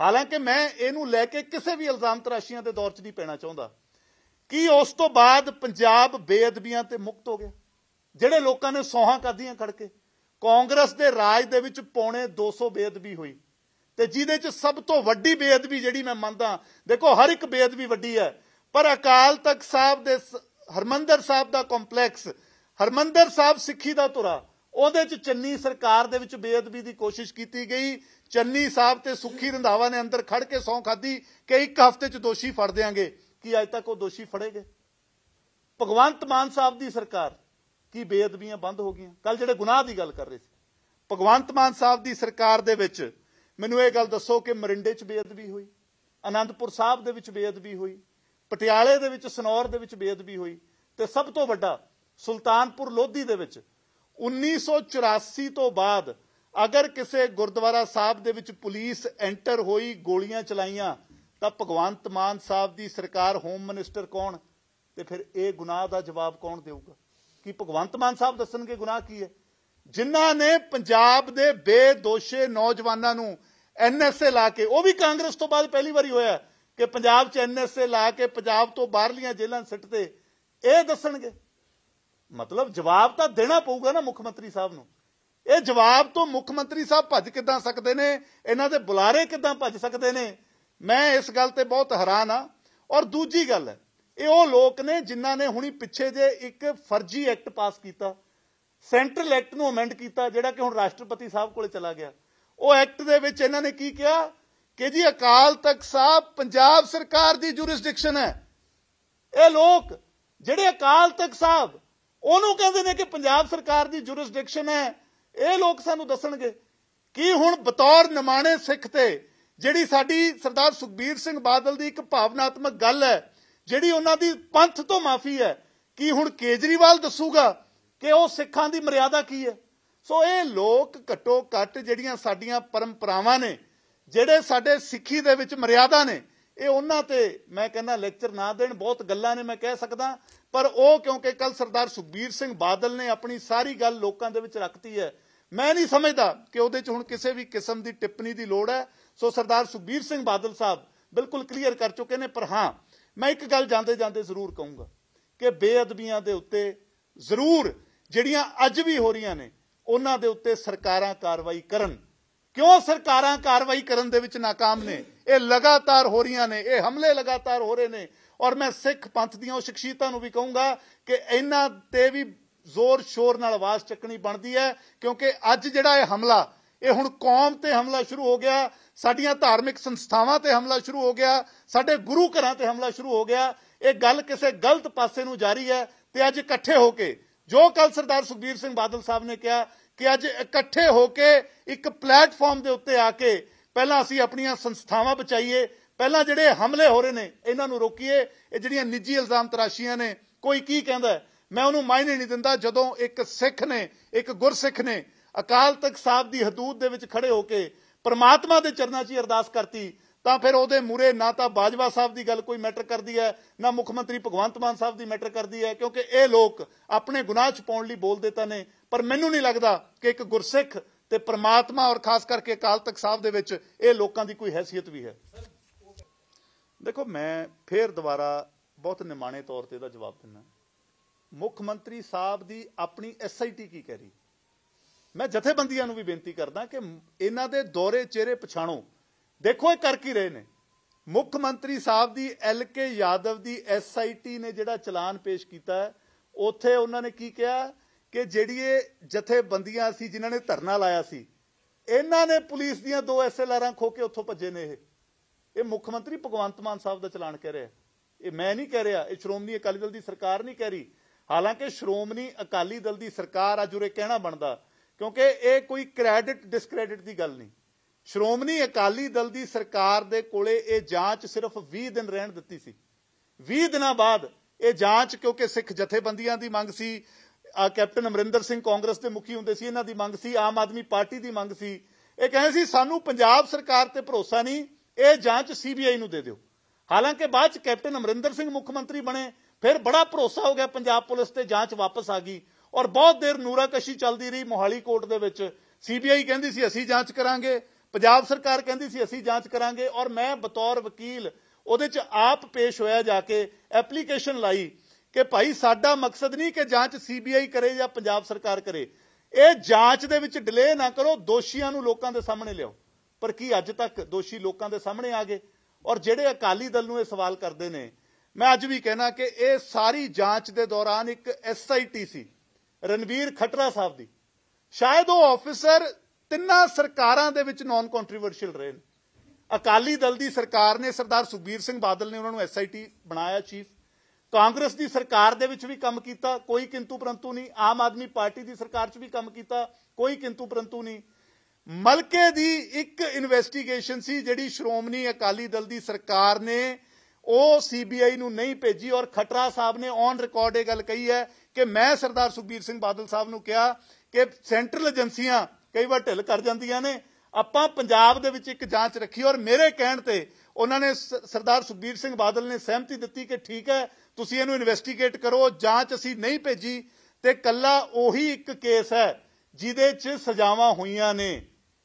ਹਾਲਾਂਕਿ ਮੈਂ ਇਹਨੂੰ ਲੈ ਕੇ ਕਿਸੇ ਵੀ ਇਲਜ਼ਾਮ ਤਰਾਸ਼ੀਆਂ ਦੇ ਦੌਰ 'ਚ ਨਹੀਂ ਪੈਣਾ ਚਾਹੁੰਦਾ ਕੀ ਉਸ ਤੋਂ ਬਾਅਦ ਪੰਜਾਬ ਬੇਅਦਬੀਆਂ ਤੇ ਮੁਕਤ ਹੋ ਗਿਆ ਜਿਹੜੇ ਲੋਕਾਂ ਨੇ ਸੋਹਾਂ ਕਰਦੀਆਂ ਖੜ ਕੇ ਕਾਂਗਰਸ ਦੇ ਰਾਜ ਦੇ ਵਿੱਚ ਪੌਣੇ 200 ਬੇਅਦਬੀ ਹੋਈ ਤੇ ਜਿਹਦੇ 'ਚ ਸਭ ਤੋਂ ਵੱਡੀ ਬੇਅਦਬੀ ਜਿਹੜੀ ਮੈਂ ਮੰਨਦਾ ਦੇਖੋ ਹਰ ਇੱਕ ਬੇਅਦਬੀ ਵੱਡੀ ਹੈ ਪਰ ਅਕਾਲ ਤਖਤ ਸਾਹਿਬ ਦੇ ਹਰਮੰਦਰ ਸਾਹਿਬ ਦਾ ਕੰਪਲੈਕਸ ਹਰਮੰਦਰ ਸਾਹਿਬ ਸਿੱਖੀ ਦਾ ਤੁਰਾ ਉਹਦੇ ਚ ਚੰਨੀ ਸਰਕਾਰ ਦੇ ਵਿੱਚ ਬੇਅਦਬੀ ਦੀ ਕੋਸ਼ਿਸ਼ ਕੀਤੀ ਗਈ ਚੰਨੀ ਸਾਹਿਬ ਤੇ ਸੁਖੀ ਰੰਧਾਵਾ ਨੇ ਅੰਦਰ ਖੜ ਕੇ ਸੌਂ ਖਾਦੀ ਕਿ ਇੱਕ ਹਫ਼ਤੇ ਚ ਦੋਸ਼ੀ ਫੜ ਦੇਾਂਗੇ ਕੀ ਅੱਜ ਤੱਕ ਉਹ ਦੋਸ਼ੀ ਫੜੇ ਗਏ ਭਗਵੰਤ ਮਾਨ ਸਾਹਿਬ ਦੀ ਸਰਕਾਰ ਕੀ ਬੇਅਦਬੀਆਂ ਬੰਦ ਹੋ ਗਈਆਂ ਕੱਲ ਜਿਹੜੇ ਗੁਨਾਹ ਦੀ ਗੱਲ ਕਰ ਰਹੇ ਸੀ ਭਗਵੰਤ ਮਾਨ ਸਾਹਿਬ ਦੀ ਸਰਕਾਰ ਦੇ ਵਿੱਚ ਮੈਨੂੰ ਇਹ ਗੱਲ ਦੱਸੋ ਕਿ ਮਰਿੰਡੇ 'ਚ ਬੇਅਦਬੀ ਹੋਈ ਆਨੰਦਪੁਰ ਸਾਹਿਬ ਦੇ ਵਿੱਚ ਬੇਅਦਬੀ ਹੋਈ ਪਟਿਆਲੇ ਦੇ ਵਿੱਚ ਸਨੌਰ ਦੇ ਵਿੱਚ ਬੇਅਦਬੀ ਹੋਈ ਤੇ ਸਭ ਤੋਂ ਵੱਡਾ ਸੁਲਤਾਨਪੁਰ ਲੋਧੀ ਦੇ ਵਿੱਚ 1984 ਤੋਂ ਬਾਅਦ ਅਗਰ ਕਿਸੇ ਗੁਰਦੁਆਰਾ ਸਾਹਿਬ ਦੇ ਵਿੱਚ ਪੁਲਿਸ ਐਂਟਰ ਹੋਈ ਗੋਲੀਆਂ ਚਲਾਈਆਂ ਤਾਂ ਭਗਵੰਤ ਮਾਨ ਸਾਹਿਬ ਦੀ ਸਰਕਾਰ ਹੋਮ ਮਿਨਿਸਟਰ ਕੌਣ ਤੇ ਫਿਰ ਇਹ ਗੁਨਾਹ ਦਾ ਜਵਾਬ ਕੌਣ ਦੇਊਗਾ ਕਿ ਭਗਵੰਤ ਮਾਨ ਸਾਹਿਬ ਦੱਸਣਗੇ ਗੁਨਾਹ ਕੀ ਹੈ ਜਿਨ੍ਹਾਂ ਨੇ ਪੰਜਾਬ ਦੇ ਬੇਦੋਸ਼ੇ ਨੌਜਵਾਨਾਂ ਨੂੰ ਐਨਐਸਏ ਲਾ ਕੇ ਉਹ ਵੀ ਕਾਂਗਰਸ ਤੋਂ ਬਾਅਦ ਪਹਿਲੀ ਵਾਰੀ ਹੋਇਆ ਕਿ ਪੰਜਾਬ 'ਚ ਐਨਐਸਏ ਲਾ ਕੇ ਪੰਜਾਬ ਤੋਂ ਬਾਹਰਲੀਆਂ ਜੇਲ੍ਹਾਂ ਸਿੱਟਦੇ ਇਹ ਦੱਸਣਗੇ ਮਤਲਬ ਜਵਾਬ ਤਾਂ ਦੇਣਾ ਪਊਗਾ ਨਾ ਮੁੱਖ ਮੰਤਰੀ ਸਾਹਿਬ ਨੂੰ ਇਹ ਜਵਾਬ ਤੋਂ ਮੁੱਖ ਮੰਤਰੀ ਸਾਹਿਬ ਭੱਜ ਕਿੱਦਾਂ ਸਕਦੇ ਨੇ ਇਹਨਾਂ ਦੇ ਬੁਲਾਰੇ ਕਿੱਦਾਂ ਭੱਜ ਸਕਦੇ ਨੇ ਮੈਂ ਇਸ ਗੱਲ ਤੇ ਬਹੁਤ ਹੈਰਾਨ ਆ ਔਰ ਦੂਜੀ ਗੱਲ ਇਹ ਉਹ ਲੋਕ ਨੇ ਜਿਨ੍ਹਾਂ ਨੇ ਹੁਣੀ ਪਿੱਛੇ ਜੇ ਇੱਕ ਫਰਜ਼ੀ ਐਕਟ ਪਾਸ ਕੀਤਾ ਸੈਂਟਰਲ ਐਕਟ ਨੂੰ ਅਮੈਂਡ ਕੀਤਾ ਜਿਹੜਾ ਕਿ ਹੁਣ ਰਾਸ਼ਟਰਪਤੀ ਸਾਹਿਬ ਕੋਲੇ ਚਲਾ ਗਿਆ ਉਹ ਐਕਟ ਦੇ ਵਿੱਚ ਇਹਨਾਂ ਨੇ ਕੀ ਕਿਹਾ ਕਿ ਜੀ ਅਕਾਲ ਤਖਤ ਸਾਹਿਬ ਪੰਜਾਬ ਸਰਕਾਰ ਦੀ ਜੁਰਿਸਡਿਕਸ਼ਨ ਹੈ ਇਹ ਲੋਕ ਜਿਹੜੇ ਅਕਾਲ ਤਖਤ ਸਾਹਿਬ ਉਹਨੂੰ ਕਹਿੰਦੇ ਨੇ ਕਿ ਪੰਜਾਬ ਸਰਕਾਰ ਦੀ ਜੁਰਿਸਡਿਕਸ਼ਨ ਹੈ ਇਹ ਲੋਕ ਸਾਨੂੰ ਦੱਸਣਗੇ ਕਿ ਹੁਣ ਬਤੌਰ ਨਿਮਾਣੇ ਸਿੱਖ ਤੇ ਜਿਹੜੀ ਸਾਡੀ ਸਰਦਾਰ ਸੁਖਬੀਰ ਸਿੰਘ ਬਾਦਲ ਦੀ ਇੱਕ ਭਾਵਨਾਤਮਕ ਗੱਲ ਹੈ ਜਿਹੜੀ ਉਹਨਾਂ ਦੀ ਪੰਥ ਤੋਂ ਮਾਫੀ ਹੈ ਕਿ ਹੁਣ ਕੇਜਰੀਵਾਲ ਦੱਸੂਗਾ ਕਿ ਉਹ ਸਿੱਖਾਂ ਦੀ ਮਰਿਆਦਾ ਕੀ ਹੈ ਸੋ ਇਹ ਲੋਕ ਘਟੋ ਘਟ ਜਿਹੜੀਆਂ ਸਾਡੀਆਂ ਪਰੰਪਰਾਵਾਂ ਨੇ ਜਿਹੜੇ ਸਾਡੇ ਸਿੱਖੀ ਦੇ ਵਿੱਚ ਮਰਿਆਦਾ ਨੇ ਇਹ ਉਹਨਾਂ ਤੇ ਮੈਂ ਕਹਿੰਦਾ ਲੈਕਚਰ ਨਾ ਦੇਣ ਬਹੁਤ ਗੱਲਾਂ ਨੇ ਮੈਂ ਕਹਿ ਸਕਦਾ ਪਰ ਉਹ ਕਿਉਂਕਿ ਕੱਲ ਸਰਦਾਰ ਸੁਖਬੀਰ ਸਿੰਘ ਬਾਦਲ ਨੇ ਆਪਣੀ ਸਾਰੀ ਗੱਲ ਲੋਕਾਂ ਦੇ ਵਿੱਚ ਰੱਖਤੀ ਹੈ ਮੈਂ ਨਹੀਂ ਸਮਝਦਾ ਕਿ ਉਹਦੇ 'ਚ ਹੁਣ ਕਿਸੇ ਵੀ ਕਿਸਮ ਦੀ ਟਿੱਪਣੀ ਦੀ ਲੋੜ ਹੈ ਸੋ ਸਰਦਾਰ ਸੁਖਬੀਰ ਸਿੰਘ ਬਾਦਲ ਸਾਹਿਬ ਬਿਲਕੁਲ ਕਲੀਅਰ ਕਰ ਚੁੱਕੇ ਨੇ ਪਰ ਹਾਂ ਮੈਂ ਇੱਕ ਗੱਲ ਜਾਂਦੇ ਜਾਂਦੇ ਜ਼ਰੂਰ ਕਹੂੰਗਾ ਕਿ ਬੇਅਦਬੀਆਂ ਦੇ ਉੱਤੇ ਜ਼ਰੂਰ ਜਿਹੜੀਆਂ ਅੱਜ ਵੀ ਹੋ ਰਹੀਆਂ ਨੇ ਉਹਨਾਂ ਦੇ ਉੱਤੇ ਸਰਕਾਰਾਂ ਕਾਰਵਾਈ ਕਰਨ ਕਿਉਂ ਸਰਕਾਰਾਂ ਕਾਰਵਾਈ ਕਰਨ ਦੇ ਵਿੱਚ ناکਾਮ ਨੇ ਇਹ ਲਗਾਤਾਰ ਹੋ ਰਹੀਆਂ ਨੇ ਇਹ ਹਮਲੇ ਲਗਾਤਾਰ ਹੋ ਰਹੇ ਨੇ ਔਰ ਮੈਂ ਸਿੱਖ ਪੰਥ ਦੀਆਂ ਉਹ ਸ਼ਖਸੀਅਤਾਂ ਨੂੰ ਵੀ ਕਹੂੰਗਾ ਕਿ ਇਹਨਾਂ ਤੇ ਵੀ ਜ਼ੋਰ ਸ਼ੋਰ ਨਾਲ ਆਵਾਜ਼ ਚੱਕਣੀ ਬਣਦੀ ਹੈ ਕਿਉਂਕਿ ਅੱਜ ਜਿਹੜਾ ਇਹ ਹਮਲਾ ਇਹ ਹੁਣ ਕੌਮ ਤੇ ਹਮਲਾ ਸ਼ੁਰੂ ਹੋ ਗਿਆ ਸਾਡੀਆਂ ਧਾਰਮਿਕ ਸੰਸਥਾਵਾਂ ਤੇ ਹਮਲਾ ਸ਼ੁਰੂ ਹੋ ਗਿਆ ਸਾਡੇ ਗੁਰੂ ਘਰਾਂ ਤੇ ਹਮਲਾ ਸ਼ੁਰੂ ਹੋ ਗਿਆ ਇਹ ਗੱਲ ਕਿਸੇ ਗਲਤ ਪਾਸੇ ਨੂੰ ਜਾਰੀ ਹੈ ਤੇ ਅੱਜ ਇਕੱਠੇ ਹੋ ਕੇ ਜੋ ਕੱਲ ਸਰਦਾਰ ਸੁਖਬੀਰ ਸਿੰਘ ਬਾਦਲ ਸਾਹਿਬ ਨੇ ਕਿਹਾ ਕਿ ਅੱਜ ਇਕੱਠੇ ਹੋ ਕੇ ਇੱਕ ਪਲੇਟਫਾਰਮ ਦੇ ਉੱਤੇ ਆ ਕੇ ਪਹਿਲਾਂ ਅਸੀਂ ਆਪਣੀਆਂ ਸੰਸਥਾਵਾਂ ਬਚਾਈਏ ਪਹਿਲਾਂ ਜਿਹੜੇ ਹਮਲੇ ਹੋ ਰਹੇ ਨੇ ਇਹਨਾਂ ਨੂੰ ਰੋਕੀਏ ਇਹ ਜਿਹੜੀਆਂ ਨਿੱਜੀ ਇਲਜ਼ਾਮ ਤਰਾਸ਼ੀਆਂ ਨੇ ਕੋਈ ਕੀ ਕਹਿੰਦਾ ਮੈਂ ਉਹਨੂੰ ਮਾਇਨੇ ਨਹੀਂ ਦਿੰਦਾ ਜਦੋਂ ਇੱਕ ਸਿੱਖ ਨੇ ਇੱਕ ਗੁਰਸਿੱਖ ਨੇ ਅਕਾਲ ਤਖਤ ਸਾਹਿਬ ਦੀ ਹਦੂਦ ਦੇ ਵਿੱਚ ਖੜੇ ਹੋ ਕੇ ਪਰਮਾਤਮਾ ਦੇ ਚਰਨਾਂ 'ਚ ਅਰਦਾਸ ਕਰਤੀ ਤਾਂ ਫਿਰ ਉਹਦੇ ਮੂਰੇ ਨਾ ਤਾਂ ਬਾਜਵਾ ਸਾਹਿਬ ਦੀ ਗੱਲ ਕੋਈ ਮੈਟਰ ਕਰਦੀ ਹੈ ਨਾ ਮੁੱਖ ਮੰਤਰੀ ਭਗਵੰਤ ਮਾਨ ਸਾਹਿਬ ਦੀ ਮੈਟਰ ਕਰਦੀ ਹੈ ਕਿਉਂਕਿ ਇਹ ਲੋਕ ਆਪਣੇ ਗੁਨਾਹ 'ਚ ਪਾਉਣ ਲਈ ਬੋਲਦੇ ਤਾਂ ਨੇ ਪਰ ਮੈਨੂੰ ਨਹੀਂ ਲੱਗਦਾ ਕਿ ਇੱਕ ਗੁਰਸਿੱਖ ਤੇ ਪਰਮਾਤਮਾ ਔਰ ਖਾਸ ਕਰਕੇ ਅਕਾਲ ਤਖਤ ਸਾਹਿਬ ਦੇ ਵਿੱਚ ਇਹ ਲੋਕਾਂ ਦੀ ਕੋਈ ਹیثیت ਵੀ ਹੈ ਦੇਖੋ ਮੈਂ ਫੇਰ ਦੁਬਾਰਾ ਬਹੁਤ ਨਿਮਾਣੇ ਤੌਰ ਤੇ ਇਹਦਾ ਜਵਾਬ ਦਿੰਦਾ ਮੁੱਖ ਮੰਤਰੀ ਸਾਹਿਬ ਦੀ ਆਪਣੀ ਐਸਆਈਟੀ ਕੀ ਕਰੀ ਮੈਂ ਜਥੇਬੰਦੀਆਂ ਨੂੰ ਵੀ ਬੇਨਤੀ ਕਰਦਾ ਕਿ ਇਹਨਾਂ ਦੇ ਦੌਰੇ ਚਿਹਰੇ ਪਛਾਣੋ ਦੇਖੋ ਇਹ ਕਰ ਕੀ ਰਹੇ ਨੇ ਮੁੱਖ ਮੰਤਰੀ ਸਾਹਿਬ ਦੀ ਐਲ ਕੇ ਯਾਦਵ ਦੀ ਐਸਆਈਟੀ ਨੇ ਜਿਹੜਾ ਚਲਾਨ ਪੇਸ਼ ਕੀਤਾ ਉੱਥੇ ਉਹਨਾਂ ਨੇ ਕੀ ਕਿਹਾ ਕਿ ਜਿਹੜੀ ਇਹ ਜਥੇਬੰਦੀਆਂ ਸੀ ਜਿਨ੍ਹਾਂ ਨੇ ਧਰਨਾ ਲਾਇਆ ਸੀ ਇਹਨਾਂ ਨੇ ਪੁਲਿਸ ਦੀਆਂ ਦੋ ਐਸਐਲਆਰਾਂ ਖੋ ਕੇ ਉੱਥੋਂ ਭੱਜੇ ਨੇ ਇਹ ਇਹ ਮੁੱਖ ਮੰਤਰੀ ਭਗਵੰਤ ਮਾਨ ਸਾਹਿਬ ਦਾ ਚਲਾਨ ਕਹਿ ਰਿਹਾ ਇਹ ਮੈਂ ਨਹੀਂ ਕਹਿ ਰਿਹਾ ਇਹ ਸ਼੍ਰੋਮਣੀ ਅਕਾਲੀ ਦਲ ਦੀ ਸਰਕਾਰ ਨਹੀਂ ਕਹਿ ਰਹੀ ਹਾਲਾਂਕਿ ਸ਼੍ਰੋਮਣੀ ਅਕਾਲੀ ਦਲ ਦੀ ਸਰਕਾਰ ਅੱਜ ਉਰੇ ਕਹਿਣਾ ਬਣਦਾ ਕਿਉਂਕਿ ਇਹ ਕੋਈ ਕ੍ਰੈਡਿਟ ਡਿਸਕ੍ਰੈਡਿਟ ਦੀ ਗੱਲ ਨਹੀਂ ਸ਼੍ਰੋਮਣੀ ਅਕਾਲੀ ਦਲ ਦੀ ਸਰਕਾਰ ਦੇ ਕੋਲੇ ਇਹ ਜਾਂਚ ਸਿਰਫ 20 ਦਿਨ ਰਹਿਣ ਦਿੱਤੀ ਸੀ 20 ਦਿਨਾਂ ਬਾਅਦ ਇਹ ਜਾਂਚ ਕਿਉਂਕਿ ਸਿੱਖ ਜਥੇਬੰਦੀਆਂ ਦੀ ਮੰਗ ਸੀ ਕੈਪਟਨ ਅਮਰਿੰਦਰ ਸਿੰਘ ਕਾਂਗਰਸ ਦੇ ਮੁਖੀ ਹੁੰਦੇ ਸੀ ਇਹਨਾਂ ਦੀ ਮੰਗ ਸੀ ਆਮ ਆਦਮੀ ਪਾਰਟੀ ਦੀ ਮੰਗ ਸੀ ਇਹ ਕਹਿੰਦੇ ਸੀ ਸਾਨੂੰ ਪੰਜਾਬ ਸਰਕਾਰ ਤੇ ਭਰੋਸਾ ਨਹੀਂ ਇਹ ਜਾਂਚ ਸੀਬੀਆਈ ਨੂੰ ਦੇ ਦਿਓ ਹਾਲਾਂਕਿ ਬਾਅਦ ਚ ਕੈਪਟਨ ਅਮਰਿੰਦਰ ਸਿੰਘ ਮੁੱਖ ਮੰਤਰੀ ਬਣੇ ਫਿਰ ਬੜਾ ਭਰੋਸਾ ਹੋ ਗਿਆ ਪੰਜਾਬ ਪੁਲਿਸ ਤੇ ਜਾਂਚ ਵਾਪਸ ਆ ਗਈ ਔਰ ਬਹੁਤ ਦੇਰ ਨੂਰਾਕਸ਼ੀ ਚੱਲਦੀ ਰਹੀ ਮੋਹਾਲੀ ਕੋਰਟ ਦੇ ਵਿੱਚ ਸੀਬੀਆਈ ਕਹਿੰਦੀ ਸੀ ਅਸੀਂ ਜਾਂਚ ਕਰਾਂਗੇ ਪੰਜਾਬ ਸਰਕਾਰ ਕਹਿੰਦੀ ਸੀ ਅਸੀਂ ਜਾਂਚ ਕਰਾਂਗੇ ਔਰ ਮੈਂ ਬਤੌਰ ਵਕੀਲ ਉਹਦੇ 'ਚ ਆਪ ਪੇਸ਼ ਹੋਇਆ ਜਾ ਕੇ ਐਪਲੀਕੇਸ਼ਨ ਲਾਈ ਕਿ ਭਾਈ ਸਾਡਾ ਮਕਸਦ ਨਹੀਂ ਕਿ ਜਾਂਚ ਸੀਬੀਆਈ ਕਰੇ ਜਾਂ ਪੰਜਾਬ ਸਰਕਾਰ ਕਰੇ ਇਹ ਜਾਂਚ ਦੇ ਵਿੱਚ ਡਿਲੇ ਨਾ ਕਰੋ ਦੋਸ਼ੀਆਂ ਨੂੰ ਲੋਕਾਂ ਦੇ ਸਾਹਮਣੇ ਲਿਓ ਪਰ ਕੀ ਅੱਜ ਤੱਕ ਦੋਸ਼ੀ ਲੋਕਾਂ ਦੇ ਸਾਹਮਣੇ ਆ ਗਏ ਔਰ ਜਿਹੜੇ ਅਕਾਲੀ ਦਲ ਨੂੰ ਇਹ ਸਵਾਲ ਕਰਦੇ ਨੇ ਮੈਂ ਅੱਜ ਵੀ ਕਹਿਣਾ ਕਿ ਇਹ ਸਾਰੀ ਜਾਂਚ ਦੇ ਦੌਰਾਨ ਇੱਕ ਐਸਆਈਟੀ ਸੀ ਰਣਵੀਰ ਖਟਰਾ ਸਾਹਿਬ ਦੀ ਸ਼ਾਇਦ ਉਹ ਆਫੀਸਰ ਤਿੰਨਾਂ ਸਰਕਾਰਾਂ ਦੇ ਵਿੱਚ ਨਾਨ ਕੰਟਰੋਵਰਸ਼ੀਅਲ ਰਹੇ ਨੇ ਅਕਾਲੀ ਦਲ ਦੀ ਸਰਕਾਰ ਨੇ ਸਰਦਾਰ ਸੁਖਬੀਰ ਸਿੰਘ ਬਾਦਲ ਨੇ ਉਹਨਾਂ ਨੂੰ ਐਸਆਈਟੀ ਬਣਾਇਆ ਚੀਫ ਕਾਂਗਰਸ ਦੀ ਸਰਕਾਰ ਦੇ ਵਿੱਚ ਵੀ ਕੰਮ ਕੀਤਾ ਕੋਈ ਕਿੰਤੂ ਪਰੰਤੂ ਨਹੀਂ ਆਮ ਆਦਮੀ ਪਾਰਟੀ ਦੀ ਸਰਕਾਰ 'ਚ ਵੀ ਕੰਮ ਕੀਤਾ ਕੋਈ ਕਿੰਤੂ ਪਰੰਤੂ ਨਹੀਂ ਮਲਕੇ ਦੀ ਇੱਕ ਇਨਵੈਸਟੀਗੇਸ਼ਨ ਸੀ ਜਿਹੜੀ ਸ਼੍ਰੋਮਣੀ ਅਕਾਲੀ ਦਲ ਦੀ ਸਰਕਾਰ ਨੇ ਉਹ ਸੀਬੀਆਈ ਨੂੰ ਨਹੀਂ ਭੇਜੀ ਔਰ ਖਟਰਾ ਸਾਹਿਬ ਨੇ ਔਨ ਰਿਕਾਰਡ ਇਹ ਗੱਲ ਕਹੀ ਹੈ ਕਿ ਮੈਂ ਸਰਦਾਰ ਸੁਖਬੀਰ ਸਿੰਘ ਬਾਦਲ ਸਾਹਿਬ ਨੂੰ ਕਿਹਾ ਕਿ ਸੈਂਟਰਲ ਏਜੰਸੀਆਂ ਕਈ ਵਾਰ ਢਿੱਲ ਕਰ ਜਾਂਦੀਆਂ ਨੇ ਆਪਾਂ ਪੰਜਾਬ ਦੇ ਵਿੱਚ ਇੱਕ ਜਾਂਚ ਰੱਖੀ ਔਰ ਮੇਰੇ ਕਹਿਣ ਤੇ ਉਹਨਾਂ ਨੇ ਸਰਦਾਰ ਸੁਖਬੀਰ ਸਿੰਘ ਬਾਦਲ ਨੇ ਸਹਿਮਤੀ ਦਿੱਤੀ ਕਿ ਠੀਕ ਹੈ ਤੁਸੀਂ ਇਹਨੂੰ ਇਨਵੈਸਟੀਗੇਟ ਕਰੋ ਜਾਂਚ ਅਸੀਂ ਨਹੀਂ ਭੇਜੀ ਤੇ ਕੱਲਾ ਉਹੀ ਇੱਕ ਕੇਸ ਹੈ ਜਿਹਦੇ 'ਚ ਸਜ਼ਾਵਾਂ ਹੋਈਆਂ ਨੇ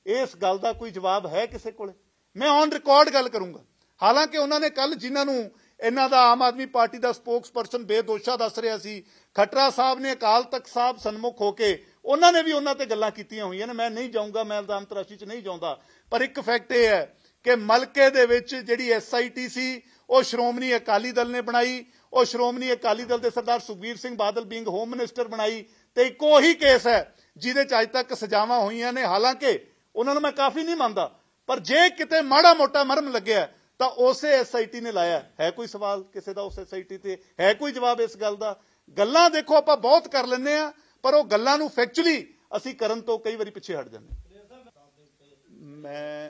ਇਸ ਗੱਲ ਦਾ ਕੋਈ ਜਵਾਬ ਹੈ ਕਿਸੇ ਕੋਲੇ ਮੈਂ ਔਨ ਰਿਕਾਰਡ ਗੱਲ ਕਰੂੰਗਾ ਹਾਲਾਂਕਿ ਉਹਨਾਂ ਨੇ ਕੱਲ ਜਿਨ੍ਹਾਂ ਨੂੰ ਇਹਨਾਂ ਦਾ ਆਮ ਆਦਮੀ ਪਾਰਟੀ ਦਾ ਸਪੋਕਸਪਰਸਨ ਬੇਦੋਸ਼ਾ ਦੱਸ ਰਿਹਾ ਸੀ ਖਟਰਾ ਸਾਹਿਬ ਨੇ ਅਕਾਲ ਤਖਤ ਸਾਹਿਬ ਸਨਮੁਖ ਹੋ ਕੇ ਉਹਨਾਂ ਨੇ ਵੀ ਉਹਨਾਂ ਤੇ ਗੱਲਾਂ ਕੀਤੀਆਂ ਹੋਈਆਂ ਨੇ ਮੈਂ ਨਹੀਂ ਜਾਊਂਗਾ ਮੈਂ ਇਲਜ਼ਾਮ ਤਰਾਸ਼ੀ 'ਚ ਨਹੀਂ ਜਾਉਂਦਾ ਪਰ ਇੱਕ ਫੈਕਟ ਇਹ ਹੈ ਕਿ ਮਲਕੇ ਦੇ ਵਿੱਚ ਜਿਹੜੀ ਐਸਆਈਟੀ ਸੀ ਉਹ ਸ਼੍ਰੋਮਣੀ ਅਕਾਲੀ ਦਲ ਨੇ ਬਣਾਈ ਉਹ ਸ਼੍ਰੋਮਣੀ ਅਕਾਲੀ ਦਲ ਦੇ ਸਰਦਾਰ ਸੁਖਬੀਰ ਸਿੰਘ ਬਾਦਲ ਬਿੰਗ ਹੋਮ ਮਿਨਿਸਟਰ ਬਣਾਈ ਤੇ ਇੱਕੋ ਹੀ ਕੇਸ ਹੈ ਜਿਹਦੇ ਚ ਅਜੇ ਤੱਕ ਸਜ਼ਾਵਾਂ ਹੋਈਆਂ ਨੇ ਹਾਲਾਂਕਿ ਉਹਨਾਂ ਨੂੰ ਮੈਂ ਕਾਫੀ ਨਹੀਂ ਮੰਨਦਾ ਪਰ ਜੇ ਕਿਤੇ ਮਾੜਾ ਮੋਟਾ ਮਰਮ ਲੱਗਿਆ ਤਾਂ ਉਸੇ ਐਸਆਈਟੀ ਨੇ ਲਾਇਆ ਹੈ ਕੋਈ ਸਵਾਲ ਕਿਸੇ ਦਾ ਉਸ ਐਸਆਈਟੀ ਤੇ ਹੈ ਕੋਈ ਜਵਾਬ ਇਸ ਗੱਲ ਦਾ ਗੱਲਾਂ ਦੇਖੋ ਆਪਾਂ ਬਹੁਤ ਕਰ ਲੈਂਦੇ ਆ ਪਰ ਉਹ ਗੱਲਾਂ ਨੂੰ ਫੈਕਚੁਅਲੀ ਅਸੀਂ ਕਰਨ ਤੋਂ ਕਈ ਵਾਰੀ ਪਿੱਛੇ ਹਟ ਜਾਂਦੇ ਮੈਂ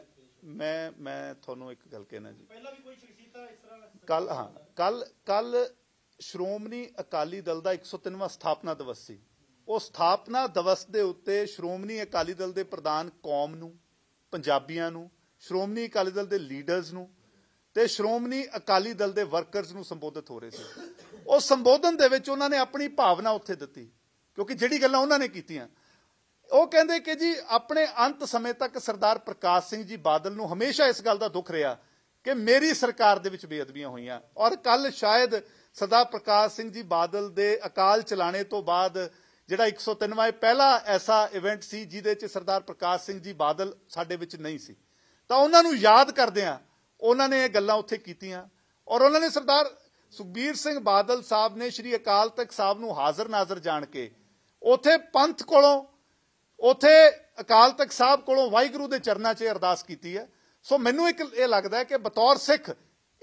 ਮੈਂ ਮੈਂ ਤੁਹਾਨੂੰ ਇੱਕ ਗੱਲ ਕਹਿਣਾ ਜੀ ਪਹਿਲਾਂ ਵੀ ਕੋਈ ਸ਼ਖਸੀਅਤ ਇਸ ਤਰ੍ਹਾਂ ਕੱਲ ਹਾਂ ਕੱਲ ਕੱਲ ਸ਼੍ਰੋਮਣੀ ਅਕਾਲੀ ਦਲ ਦਾ 103ਵਾਂ ਸਥਾਪਨਾ ਦਿਵਸ ਸੀ ਉਹ ਸਥਾਪਨਾ ਦਿਵਸ ਦੇ ਉੱਤੇ ਸ਼੍ਰੋਮਣੀ ਅਕਾਲੀ ਦਲ ਦੇ ਪ੍ਰਧਾਨ ਕੌਮ ਨੂੰ ਪੰਜਾਬੀਆਂ ਨੂੰ ਸ਼੍ਰੋਮਣੀ ਅਕਾਲੀ ਦਲ ਦੇ ਲੀਡਰਸ ਨੂੰ ਤੇ ਸ਼੍ਰੋਮਣੀ ਅਕਾਲੀ ਦਲ ਦੇ ਵਰਕਰਸ ਨੂੰ ਸੰਬੋਧਿਤ ਹੋ ਰਹੇ ਸੀ ਉਹ ਸੰਬੋਧਨ ਦੇ ਵਿੱਚ ਉਹਨਾਂ ਨੇ ਆਪਣੀ ਭਾਵਨਾ ਉੱਥੇ ਦਿੱਤੀ ਕਿਉਂਕਿ ਜਿਹੜੀ ਗੱਲਾਂ ਉਹਨਾਂ ਨੇ ਕੀਤੀਆਂ ਉਹ ਕਹਿੰਦੇ ਕਿ ਜੀ ਆਪਣੇ ਅੰਤ ਸਮੇਂ ਤੱਕ ਸਰਦਾਰ ਪ੍ਰਕਾਸ਼ ਸਿੰਘ ਜੀ ਬਾਦਲ ਨੂੰ ਹਮੇਸ਼ਾ ਇਸ ਗੱਲ ਦਾ ਦੁੱਖ ਰਿਹਾ ਕਿ ਮੇਰੀ ਸਰਕਾਰ ਦੇ ਵਿੱਚ ਬੇਅਦਬੀਆਂ ਹੋਈਆਂ ਔਰ ਕੱਲ ਸ਼ਾਇਦ ਸਰਦਾਰ ਪ੍ਰਕਾਸ਼ ਸਿੰਘ ਜੀ ਬਾਦਲ ਦੇ ਅਕਾਲ ਚਲਾਣੇ ਤੋਂ ਬਾਅਦ ਜਿਹੜਾ 103ਵਾਂ ਪਹਿਲਾ ਐਸਾ ਇਵੈਂਟ ਸੀ ਜਿਹਦੇ 'ਚ ਸਰਦਾਰ ਪ੍ਰਕਾਸ਼ ਸਿੰਘ ਜੀ ਬਾਦਲ ਸਾਡੇ ਵਿੱਚ ਨਹੀਂ ਸੀ ਤਾਂ ਉਹਨਾਂ ਨੂੰ ਯਾਦ ਕਰਦੇ ਆ ਉਹਨਾਂ ਨੇ ਇਹ ਗੱਲਾਂ ਉੱਥੇ ਕੀਤੀਆਂ ਔਰ ਉਹਨਾਂ ਨੇ ਸਰਦਾਰ ਸੁਖਬੀਰ ਸਿੰਘ ਬਾਦਲ ਸਾਹਿਬ ਨੇ ਸ਼੍ਰੀ ਅਕਾਲ ਤਖਤ ਸਾਹਿਬ ਨੂੰ ਹਾਜ਼ਰ ਨਾਜ਼ਰ ਜਾਣ ਕੇ ਉਥੇ ਪੰਥ ਕੋਲੋਂ ਉਥੇ ਅਕਾਲ ਤਖਤ ਸਾਹਿਬ ਕੋਲੋਂ ਵਾਹਿਗੁਰੂ ਦੇ ਚਰਨਾਂ 'ਚ ਅਰਦਾਸ ਕੀਤੀ ਹੈ ਸੋ ਮੈਨੂੰ ਇੱਕ ਇਹ ਲੱਗਦਾ ਹੈ ਕਿ ਬਤੌਰ ਸਿੱਖ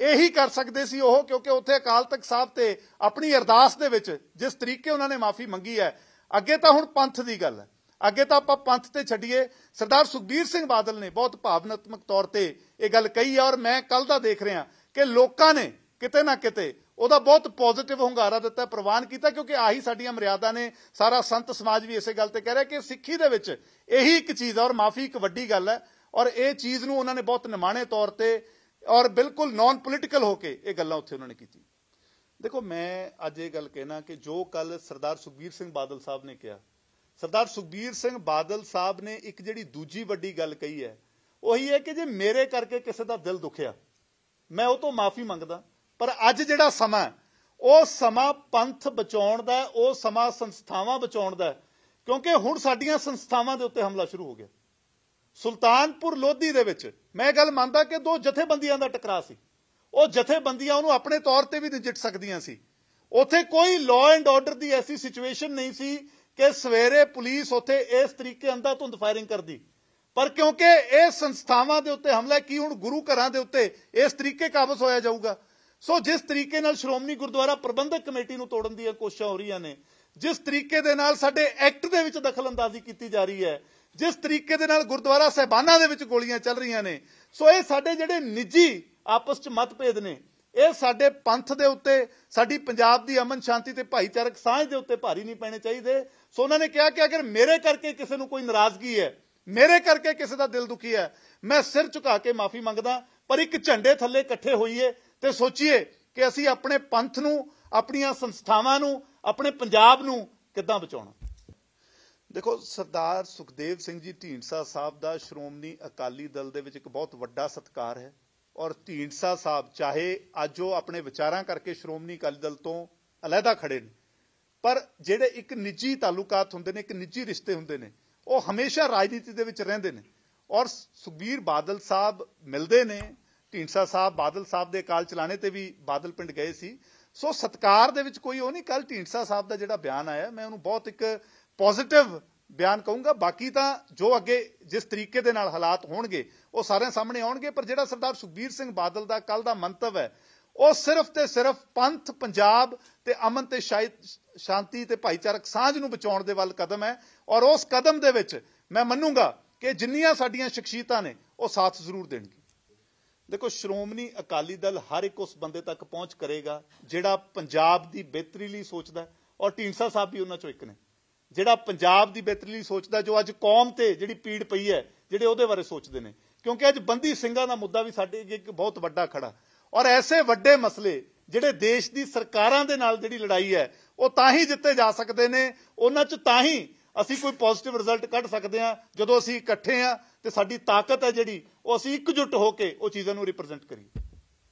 ਇਹੀ ਕਰ ਸਕਦੇ ਸੀ ਉਹ ਕਿਉਂਕਿ ਉਥੇ ਅਕਾਲ ਤਖਤ ਸਾਹਿਬ ਤੇ ਆਪਣੀ ਅਰਦਾਸ ਦੇ ਵਿੱਚ ਜਿਸ ਤਰੀਕੇ ਉਹਨਾਂ ਨੇ ਮਾਫੀ ਮੰਗੀ ਹੈ ਅੱਗੇ ਤਾਂ ਹੁਣ ਪੰਥ ਦੀ ਗੱਲ ਹੈ ਅੱਗੇ ਤਾਂ ਆਪਾਂ ਪੰਥ ਤੇ ਛੱਡੀਏ ਸਰਦਾਰ ਸੁਖਬੀਰ ਸਿੰਘ ਬਾਦਲ ਨੇ ਬਹੁਤ ਭਾਵਨਾਤਮਕ ਤੌਰ ਤੇ ਇਹ ਗੱਲ ਕਹੀ ਹੈ ਔਰ ਮੈਂ ਕੱਲ ਦਾ ਦੇਖ ਰਿਹਾ ਕਿ ਲੋਕਾਂ ਨੇ ਕਿਤੇ ਨਾ ਕਿਤੇ ਉਹਦਾ ਬਹੁਤ ਪੋਜ਼ਿਟਿਵ ਹੰਗਾਰਾ ਦਿੱਤਾ ਪ੍ਰਵਾਨ ਕੀਤਾ ਕਿਉਂਕਿ ਆਹੀ ਸਾਡੀਆਂ ਮਰਿਆਦਾ ਨੇ ਸਾਰਾ ਸੰਤ ਸਮਾਜ ਵੀ ਇਸੇ ਗੱਲ ਤੇ ਕਹਿ ਰਿਹਾ ਕਿ ਸਿੱਖੀ ਦੇ ਵਿੱਚ ਇਹੀ ਇੱਕ ਚੀਜ਼ ਔਰ ਮਾਫੀ ਇੱਕ ਵੱਡੀ ਗੱਲ ਹੈ ਔਰ ਇਹ ਚੀਜ਼ ਨੂੰ ਉਹਨਾਂ ਨੇ ਬਹੁਤ ਨਿਮਾਣੇ ਤੌਰ ਤੇ ਔਰ ਬਿਲਕੁਲ ਨਾਨ ਪੋਲਿਟਿਕਲ ਹੋ ਕੇ ਇਹ ਗੱਲਾਂ ਉੱਥੇ ਉਹਨਾਂ ਨੇ ਕੀਤੀ ਦੇਖੋ ਮੈਂ ਅੱਜ ਇਹ ਗੱਲ ਕਹਿਣਾ ਕਿ ਜੋ ਕੱਲ ਸਰਦਾਰ ਸੁਖਬੀਰ ਸਿੰਘ ਬਾਦਲ ਸਾਹਿਬ ਨੇ ਕਿਹਾ ਸਰਦਾਰ ਸੁਖਬੀਰ ਸਿੰਘ ਬਾਦਲ ਸਾਹਿਬ ਨੇ ਇੱਕ ਜਿਹੜੀ ਦੂਜੀ ਵੱਡੀ ਗੱਲ ਕਹੀ ਹੈ ਉਹੀ ਹੈ ਕਿ ਜੇ ਮੇਰੇ ਕਰਕੇ ਕਿਸੇ ਦਾ ਦਿਲ ਦੁਖਿਆ ਮੈਂ ਉਹ ਤੋਂ ਮਾਫੀ ਮੰਗਦਾ ਪਰ ਅੱਜ ਜਿਹੜਾ ਸਮਾਂ ਉਹ ਸਮਾਂ ਪੰਥ ਬਚਾਉਣ ਦਾ ਉਹ ਸਮਾਂ ਸੰਸਥਾਵਾਂ ਬਚਾਉਣ ਦਾ ਕਿਉਂਕਿ ਹੁਣ ਸਾਡੀਆਂ ਸੰਸਥਾਵਾਂ ਦੇ ਉੱਤੇ ਹਮਲਾ ਸ਼ੁਰੂ ਹੋ ਗਿਆ ਸੁਲਤਾਨਪੁਰ ਲੋਧੀ ਦੇ ਵਿੱਚ ਮੈਂ ਗੱਲ ਮੰਨਦਾ ਕਿ ਦੋ ਜਥੇਬੰਦੀਆਂ ਦਾ ਟਕਰਾਅ ਸੀ ਉਹ ਜਥੇਬੰਦੀਆਂ ਉਹਨੂੰ ਆਪਣੇ ਤੌਰ ਤੇ ਵੀ ਨਜਿੱਠ ਸਕਦੀਆਂ ਸੀ ਉੱਥੇ ਕੋਈ ਲਾਅ ਐਂਡ ਆਰਡਰ ਦੀ ਐਸੀ ਸਿਚੁਏਸ਼ਨ ਨਹੀਂ ਸੀ ਕਿ ਸਵੇਰੇ ਪੁਲਿਸ ਉੱਥੇ ਇਸ ਤਰੀਕੇ ਅੰਦਾ ਧੁੰਦ ਫਾਇਰਿੰਗ ਕਰਦੀ ਪਰ ਕਿਉਂਕਿ ਇਹ ਸੰਸਥਾਵਾਂ ਦੇ ਉੱਤੇ ਹਮਲਾ ਕੀ ਹੁਣ ਗੁਰੂ ਘਰਾਂ ਦੇ ਉੱਤੇ ਇਸ ਤਰੀਕੇ ਕਾਬਸ ਹੋਇਆ ਜਾਊਗਾ ਸੋ ਜਿਸ ਤਰੀਕੇ ਨਾਲ ਸ਼੍ਰੋਮਣੀ ਗੁਰਦੁਆਰਾ ਪ੍ਰਬੰਧਕ ਕਮੇਟੀ ਨੂੰ ਤੋੜਨ ਦੀਆਂ ਕੋਸ਼ਿਸ਼ਾਂ ਹੋ ਰਹੀਆਂ ਨੇ ਜਿਸ ਤਰੀਕੇ ਦੇ ਨਾਲ ਸਾਡੇ ਐਕਟ ਦੇ ਵਿੱਚ ਦਖਲਅੰਦਾਜ਼ੀ ਕੀਤੀ ਜਾ ਰਹੀ ਹੈ ਜਿਸ ਤਰੀਕੇ ਦੇ ਨਾਲ ਗੁਰਦੁਆਰਾ ਸਹਿਬਾਨਾਂ ਦੇ ਵਿੱਚ ਗੋਲੀਆਂ ਚੱਲ ਰਹੀਆਂ ਨੇ ਸੋ ਇਹ ਸਾਡੇ ਜਿਹੜੇ ਨਿੱਜੀ ਆਪਸ 'ਚ ਮਤਭੇਦ ਨੇ ਇਹ ਸਾਡੇ ਪੰਥ ਦੇ ਉੱਤੇ ਸਾਡੀ ਪੰਜਾਬ ਦੀ ਅਮਨ ਸ਼ਾਂਤੀ ਤੇ ਭਾਈਚਾਰਕ ਸਾਂਝ ਦੇ ਉੱਤੇ ਭਾਰੀ ਨਹੀਂ ਪੈਣੇ ਚਾਹੀਦੇ ਸੋ ਉਹਨਾਂ ਨੇ ਕਿਹਾ ਕਿ ਅਗਰ ਮੇਰੇ ਕਰਕੇ ਕਿਸੇ ਨੂੰ ਕੋਈ ਨਾਰਾਜ਼ਗੀ ਹੈ ਮੇਰੇ ਕਰਕੇ ਕਿਸੇ ਦਾ ਦਿਲ ਦੁਖੀ ਹੈ ਮੈਂ ਸਿਰ ਝੁਕਾ ਕੇ ਮਾਫੀ ਮੰਗਦਾ ਪਰ ਇੱਕ ਝੰਡੇ ਥੱਲੇ ਇਕੱਠੇ ਹੋਈਏ ਤੇ ਸੋਚੀਏ ਕਿ ਅਸੀਂ ਆਪਣੇ ਪੰਥ ਨੂੰ ਆਪਣੀਆਂ ਸੰਸਥਾਵਾਂ ਨੂੰ ਆਪਣੇ ਪੰਜਾਬ ਨੂੰ ਕਿੱਦਾਂ ਬਚਾਉਣਾ ਦੇਖੋ ਸਰਦਾਰ ਸੁਖਦੇਵ ਸਿੰਘ ਜੀ ਢੀਂਡਸਾ ਸਾਹਿਬ ਦਾ ਸ਼੍ਰੋਮਣੀ ਅਕਾਲੀ ਦਲ ਦੇ ਵਿੱਚ ਇੱਕ ਬਹੁਤ ਵੱਡਾ ਸਤਕਾਰ ਹੈ ਔਰ ਢੀਂਡਸਾ ਸਾਹਿਬ ਚਾਹੇ ਅੱਜ ਉਹ ਆਪਣੇ ਵਿਚਾਰਾਂ ਕਰਕੇ ਸ਼੍ਰੋਮਣੀ ਅਕਾਲੀ ਦਲ ਤੋਂ ਅਲੱਗਾ ਖੜੇ ਨੇ ਪਰ ਜਿਹੜੇ ਇੱਕ ਨਿੱਜੀ ਤਾਲੁਕਾਤ ਹੁੰਦੇ ਨੇ ਇੱਕ ਨਿੱਜੀ ਰਿਸ਼ਤੇ ਹੁੰਦੇ ਨੇ ਉਹ ਹਮੇਸ਼ਾ ਰਾਜਨੀਤੀ ਦੇ ਵਿੱਚ ਰਹਿੰਦੇ ਨੇ ਔਰ ਸੁਖਬੀਰ ਬਾਦਲ ਸਾਹਿਬ ਮਿਲਦੇ ਨੇ ਢੀਂਡਸਾ ਸਾਹਿਬ ਬਾਦਲ ਸਾਹਿਬ ਦੇ ਕਾਲ ਚਲਾਣੇ ਤੇ ਵੀ ਬਾਦਲ ਪਿੰਡ ਗਏ ਸੀ ਸੋ ਸਤਕਾਰ ਦੇ ਵਿੱਚ ਕੋਈ ਉਹ ਨਹੀਂ ਕੱਲ ਢੀਂਡਸਾ ਸਾਹਿਬ ਦਾ ਜਿਹੜਾ ਬਿਆਨ ਆਇਆ ਮੈਂ ਉਹਨੂੰ ਬਹੁਤ ਇੱਕ ਪੋਜ਼ਿਟਿਵ ਬਿਆਨ ਕਹੂੰਗਾ ਬਾਕੀ ਤਾਂ ਜੋ ਅੱਗੇ ਜਿਸ ਤਰੀਕੇ ਦੇ ਨਾਲ ਹਾਲਾਤ ਹੋਣਗੇ ਉਹ ਸਾਰਿਆਂ ਸਾਹਮਣੇ ਆਉਣਗੇ ਪਰ ਜਿਹੜਾ ਸਰਦਾਰ ਸੁਖਬੀਰ ਸਿੰਘ ਬਾਦਲ ਦਾ ਕੱਲ ਦਾ ਮੰਤਵ ਹੈ ਉਹ ਸਿਰਫ ਤੇ ਸਿਰਫ ਪੰਥ ਪੰਜਾਬ ਤੇ ਅਮਨ ਤੇ ਸ਼ਾਂਤੀ ਤੇ ਭਾਈਚਾਰਕ ਸਾਂਝ ਨੂੰ ਬਚਾਉਣ ਦੇ ਵੱਲ ਕਦਮ ਹੈ ਔਰ ਉਸ ਕਦਮ ਦੇ ਵਿੱਚ ਮੈਂ ਮੰਨੂਗਾ ਕਿ ਜਿੰਨੀਆਂ ਸਾਡੀਆਂ ਸ਼ਖਸੀਅਤਾਂ ਨੇ ਉਹ ਸਾਥ ਜ਼ਰੂਰ ਦੇਣਗੇ ਦੇਖੋ ਸ਼੍ਰੋਮਣੀ ਅਕਾਲੀ ਦਲ ਹਰ ਇੱਕ ਉਸ ਬੰਦੇ ਤੱਕ ਪਹੁੰਚ ਕਰੇਗਾ ਜਿਹੜਾ ਪੰਜਾਬ ਦੀ ਬਿਹਤਰੀ ਲਈ ਸੋਚਦਾ ਔਰ ਢੀਂਸਾ ਸਾਹਿਬ ਵੀ ਉਹਨਾਂ ਚੋਂ ਇੱਕ ਨੇ ਜਿਹੜਾ ਪੰਜਾਬ ਦੀ ਬਿਹਤਰੀ ਲਈ ਸੋਚਦਾ ਜੋ ਅੱਜ ਕੌਮ ਤੇ ਜਿਹੜੀ ਪੀੜ ਪਈ ਹੈ ਜਿਹੜੇ ਉਹਦੇ ਬਾਰੇ ਸੋਚਦੇ ਨੇ ਕਿਉਂਕਿ ਅੱਜ ਬੰਦੀ ਸਿੰਘਾਂ ਦਾ ਮੁੱਦਾ ਵੀ ਸਾਡੇ ਇੱਕ ਬਹੁਤ ਵੱਡਾ ਖੜਾ ਔਰ ਐਸੇ ਵੱਡੇ ਮਸਲੇ ਜਿਹੜੇ ਦੇਸ਼ ਦੀ ਸਰਕਾਰਾਂ ਦੇ ਨਾਲ ਜਿਹੜੀ ਲੜਾਈ ਹੈ ਉਹ ਤਾਂ ਹੀ ਜਿੱਤੇ ਜਾ ਸਕਦੇ ਨੇ ਉਹਨਾਂ 'ਚ ਤਾਂ ਹੀ ਅਸੀਂ ਕੋਈ ਪੋਜ਼ਿਟਿਵ ਰਿਜ਼ਲਟ ਕੱਢ ਸਕਦੇ ਹਾਂ ਜਦੋਂ ਅਸੀਂ ਇਕੱਠੇ ਆ ਤੇ ਸਾਡੀ ਤਾਕਤ ਹੈ ਜਿਹੜੀ ਉਹ ਅਸੀਂ ਇਕਜੁੱਟ ਹੋ ਕੇ ਉਹ ਚੀਜ਼ਾਂ ਨੂੰ ਰਿਪਰੈਜ਼ੈਂਟ ਕਰੀਏ